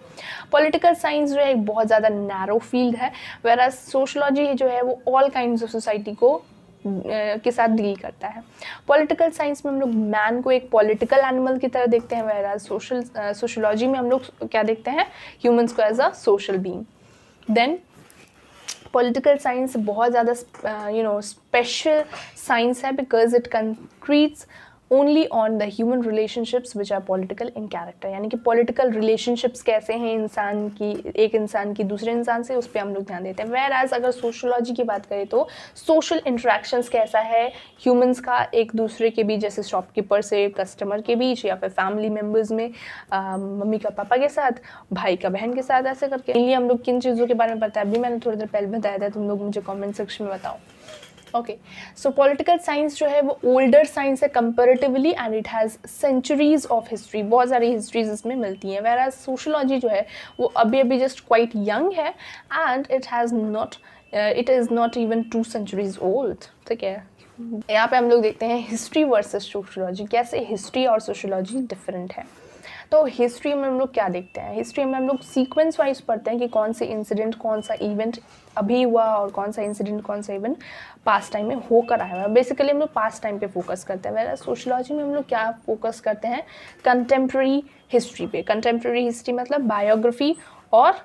पॉलिटिकल साइंस जो है एक बहुत ज़्यादा नैरो फील्ड है वेर एज सोशोलॉजी जो है वो ऑल काइंड ऑफ सोसाइटी को के साथ डील करता है पॉलिटिकल साइंस में हम लोग मैन को एक पॉलिटिकल एनिमल की तरह देखते हैं वह सोशल सोशोलॉजी में हम लोग क्या देखते हैं ह्यूमंस को as a social being then political science बहुत ज़्यादा यू नो स्पेशल साइंस है because it concentrates only on the human relationships which are political in character यानी कि पॉलिटिकल रिलेशनशिप्स कैसे हैं इंसान की एक इंसान की दूसरे इंसान से उस पर हम लोग ध्यान देते हैं वेर एज अगर सोशोलॉजी की बात करें तो सोशल इंट्रैक्शंस कैसा है ह्यूमन्स का एक दूसरे के बीच जैसे शॉपकीपर से कस्टमर के बीच या फिर फैमिली मेम्बर्स में मम्मी का पापा के साथ भाई का बहन के साथ ऐसे करके इनलिए हम लोग किन चीज़ों के बारे में पता है अभी मैंने थोड़ी देर पहले बताया था तुम लोग मुझे कॉमेंट सेक्शन में बताओ ओके सो पॉलिटिकल साइंस जो है वो ओल्डर साइंस है comparatively and it has centuries of history बहुत सारी हिस्ट्रीज इसमें मिलती हैं वेर एज सोशोलॉजी जो है वो अभी अभी जस्ट क्वाइट यंग है and it has not it is not even two centuries old ठीक है यहाँ पे हम लोग देखते हैं हिस्ट्री वर्सेस सोशोलॉजी कैसे हिस्ट्री और सोशोलॉजी डिफरेंट है तो हिस्ट्री में हम लोग क्या देखते हैं हिस्ट्री में हम लोग सीक्वेंस वाइज पढ़ते हैं कि कौन से इंसिडेंट कौन सा इवेंट अभी हुआ और कौन सा इंसिडेंट कौन सा इवेंट पास्ट टाइम में होकर आया हुआ बेसिकली हम लोग पास्ट टाइम पे फोकस करते हैं वैसे सोशलॉजी में हम लोग क्या फोकस करते हैं कंटेम्प्रेरी हिस्ट्री पे कंटेम्प्रेरी हिस्ट्री मतलब बायोग्राफी और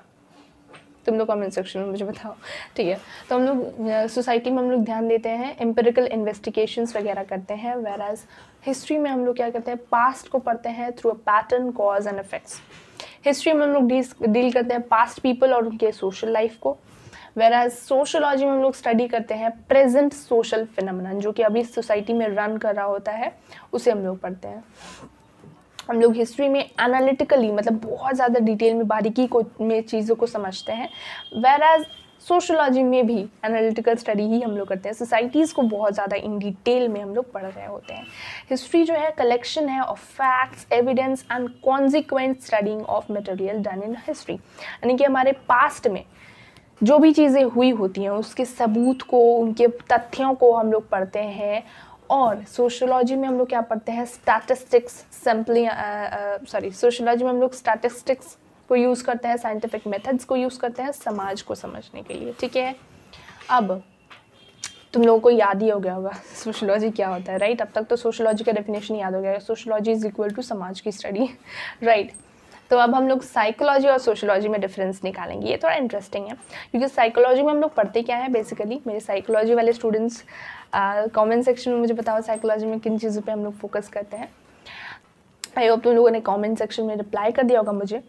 तुम लोग कमेंट सेक्शन में मुझे बताओ ठीक है तो हम लोग सोसाइटी uh, में हम लोग ध्यान देते हैं एम्पेरिकल इन्वेस्टिगेशंस वगैरह करते हैं वेराज हिस्ट्री में हम लोग क्या करते हैं पास्ट को पढ़ते हैं through a pattern cause and effects history में हम लोग डील करते हैं पास्ट पीपल और उनके सोशल लाइफ को वेर एज सोशोलॉजी में हम लोग स्टडी करते हैं प्रेजेंट सोशल फिनमन जो कि अभी सोसाइटी में रन कर रहा होता है उसे हम लोग पढ़ते हैं हम लोग हिस्ट्री में एनालिटिकली मतलब बहुत ज़्यादा डिटेल में बारीकी को में चीज़ों को समझते हैं वेर एज सोशोलॉजी में भी एनालिटिकल स्टडी ही हम लोग करते हैं सोसाइटीज़ को बहुत ज़्यादा इन डिटेल में हम लोग पढ़ रहे होते हैं हिस्ट्री जो है कलेक्शन है of facts evidence and consequent studying of material done in history यानी कि हमारे पास्ट में जो भी चीज़ें हुई होती हैं उसके सबूत को उनके तथ्यों को हम लोग पढ़ते हैं और सोशोलॉजी में हम लोग क्या पढ़ते हैं स्टैटिस्टिक्स सैम्पलिंग सॉरी सोशोलॉजी में हम लोग स्टैटिस्टिक्स को यूज़ करते हैं साइंटिफिक मेथड्स को यूज़ करते हैं समाज को समझने के लिए ठीक है अब तुम लोगों को याद ही हो गया होगा सोशलॉजी क्या होता है राइट अब तक तो सोशलॉजी का डेफिनेशन याद हो गया सोशलॉजी इज इक्वल टू समाज की स्टडी राइट तो अब हम लोग साइकोलॉजी और सोशलॉजी में डिफरेंस निकालेंगे ये थोड़ा इंटरेस्टिंग है क्योंकि साइकोलॉजी में हम लोग पढ़ते क्या है बेसिकली मेरे साइकोलॉजी वाले स्टूडेंट्स कमेंट सेक्शन में मुझे बताओ साइकोलॉजी में किन चीज़ों पे हम लोग फोकस करते हैं आई होप तुम लोगों ने कमेंट सेक्शन में रिप्लाई कर दिया होगा मुझे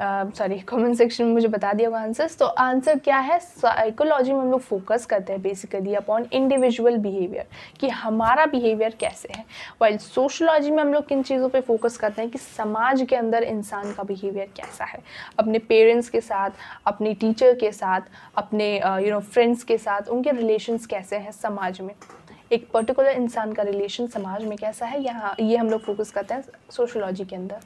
सॉरी कमेंट सेक्शन में मुझे बता दिया होगा आंसर्स तो आंसर क्या है साइकोलॉजी में हम लोग फोकस करते हैं बेसिकली अपॉन इंडिविजुअल बिहेवियर कि हमारा बिहेवियर कैसे है वाइल सोशोलॉजी में हम लोग किन चीज़ों पे फोकस करते हैं कि समाज के अंदर इंसान का बिहेवियर कैसा है अपने पेरेंट्स के साथ अपने टीचर के साथ अपने यू नो फ्रेंड्स के साथ उनके रिलेशन कैसे हैं समाज में एक पर्टिकुलर इंसान का रिलेशन समाज में कैसा है यहाँ ये हम लोग फोकस करते हैं सोशोलॉजी के अंदर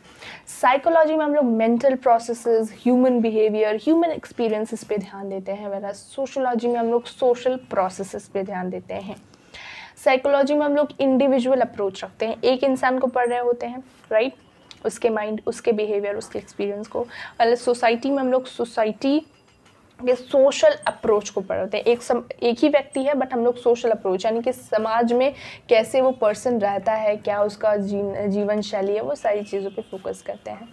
साइकोलॉजी में हम लोग mental process human behaviour human experiences पे ध्यान देते हैं वगैरह सोशोलॉजी में हम लोग सोशल प्रोसेस पे ध्यान देते हैं साइकोलॉजी में हम लोग इंडिविजुअल अप्रोच रखते हैं एक इंसान को पढ़ रहे होते हैं राइट उसके माइंड उसके बिहेवियर उसके एक्सपीरियंस को मतलब सोसाइटी में हम लोग सोसाइटी ये सोशल अप्रोच को पढ़ते हैं एक सम एक ही व्यक्ति है बट हम लोग सोशल अप्रोच यानी कि समाज में कैसे वो पर्सन रहता है क्या उसका जीन जीवन शैली है वो सारी चीज़ों पे फोकस करते हैं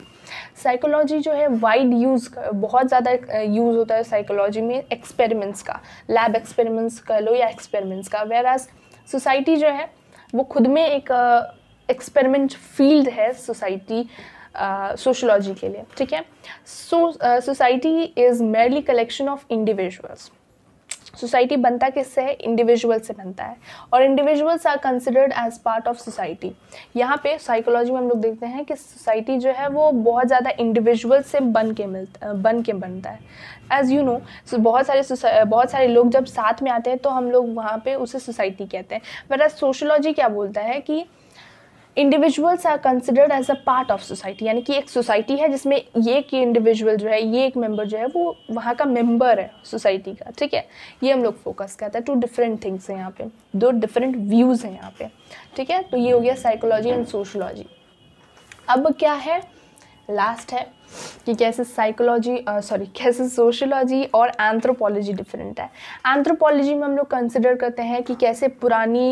साइकोलॉजी जो है वाइड यूज़ बहुत ज़्यादा यूज़ होता है साइकोलॉजी में एक्सपेरिमेंट्स का लैब एक्सपेरिमेंट्स कर लो या एक्सपेरिमेंट्स का वेर एज सोसाइटी जो है वो खुद में एक एक्सपेरिमेंट फील्ड है सोसाइटी सोशोलॉजी के लिए ठीक है so society is merely collection of individuals society बनता किससे है इंडिविजुअल से बनता है और individuals are considered as part of society यहाँ पे साइकोलॉजी में हम लोग देखते हैं कि सोसाइटी जो है वो बहुत ज़्यादा इंडिविजुअल से बन के मिलता बन के बनता है एज़ यू नो बहुत सारे बहुत सारे लोग जब साथ में आते हैं तो हम लोग वहाँ पर उसे सोसाइटी कहते हैं एज सोशोलॉजी क्या बोलता है कि uh, individuals are considered as a part of society यानी कि एक सोसाइटी है जिसमें ये एक इंडिविजुअल जो है ये एक मेंबर जो है वो वहाँ का मेंबर है सोसाइटी का ठीक है ये हम लोग फोकस करते हैं टू डिफरेंट थिंग्स हैं यहाँ पे दो डिफरेंट व्यूज़ हैं यहाँ पे ठीक है तो ये हो गया साइकोलॉजी एंड सोशोलॉजी अब क्या है लास्ट है कि कैसे साइकोलॉजी सॉरी कैसे सोशलॉजी और एंथ्रोपोलॉजी डिफरेंट है एंथ्रोपोलॉजी में हम लोग कंसिडर करते हैं कि कैसे पुरानी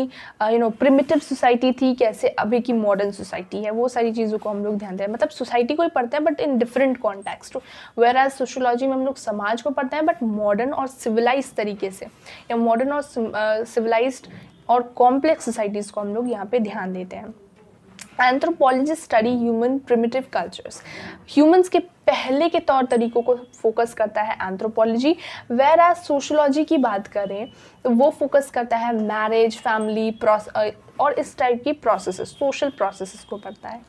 यू नो प्रिमिटिव सोसाइटी थी कैसे अभी की मॉडर्न सोसाइटी है वो सारी चीज़ों को हम लोग ध्यान दें मतलब सोसाइटी को ही पढ़ते हैं but in different context whereas sociology में हम लोग समाज को पढ़ते हैं बट मॉडर्न और सिविलाइज तरीके से या मॉडर्न और सिविलाइज और कॉम्प्लेक्स सोसाइटीज़ को हम लोग यहाँ पे ध्यान देते हैं anthropology study human primitive cultures humans के पहले के तौर तरीकों को फोकस करता है एंथ्रोपोलॉजी वेर आज सोशोलॉजी की बात करें तो वो फोकस करता है मैरिज फैमिली और इस टाइप की प्रोसेसेस सोशल प्रोसेसेस को पढ़ता है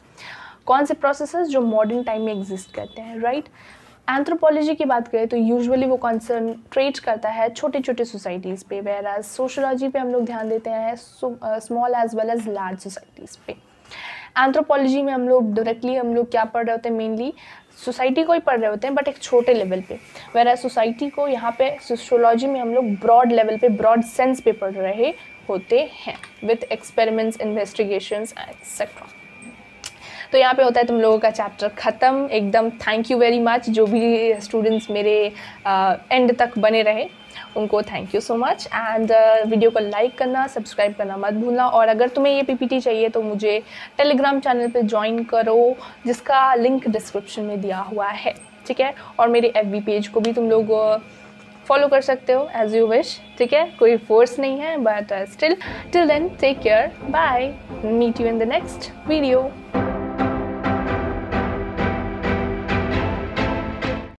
कौन से प्रोसेसेस जो मॉडर्न टाइम में एग्जिस्ट करते हैं राइट एंथ्रोपोलॉजी की बात करें तो यूजुअली वो कंसनट्रेट करता है छोटे छोटे सोसाइटीज़ पे वेर एज सोशोलॉजी पे हम लोग ध्यान देते हैं small as well as large societies पे एंथ्रोपोलॉजी में हम लोग डायरेक्टली हम लोग क्या पढ़ रहे होते हैं मेनली सोसाइटी को ही पढ़ रहे होते हैं बट एक छोटे लेवल पे वेर सोसाइटी को यहाँ पे सोशोलॉजी में हम लोग ब्रॉड लेवल पे ब्रॉड सेंस पे पढ़ रहे होते हैं विथ एक्सपेरिमेंट्स इन्वेस्टिगेशन एक्सेट्रा तो यहाँ पे होता है तुम लोगों का चैप्टर ख़त्म एकदम थैंक यू वेरी मच जो भी स्टूडेंट्स मेरे एंड uh, तक बने रहे उनको thank you so much and video को लाइक करना सब्सक्राइब करना मत भूलना और अगर तुम्हें ये पीपीटी चाहिए तो मुझे टेलीग्राम चैनल पे ज्वाइन करो जिसका लिंक डिस्क्रिप्शन में दिया हुआ है ठीक है और मेरे एफ पेज को भी तुम लोग फॉलो uh, कर सकते हो एज यू विश ठीक है कोई फोर्स नहीं है but still till then take care bye meet you in the next video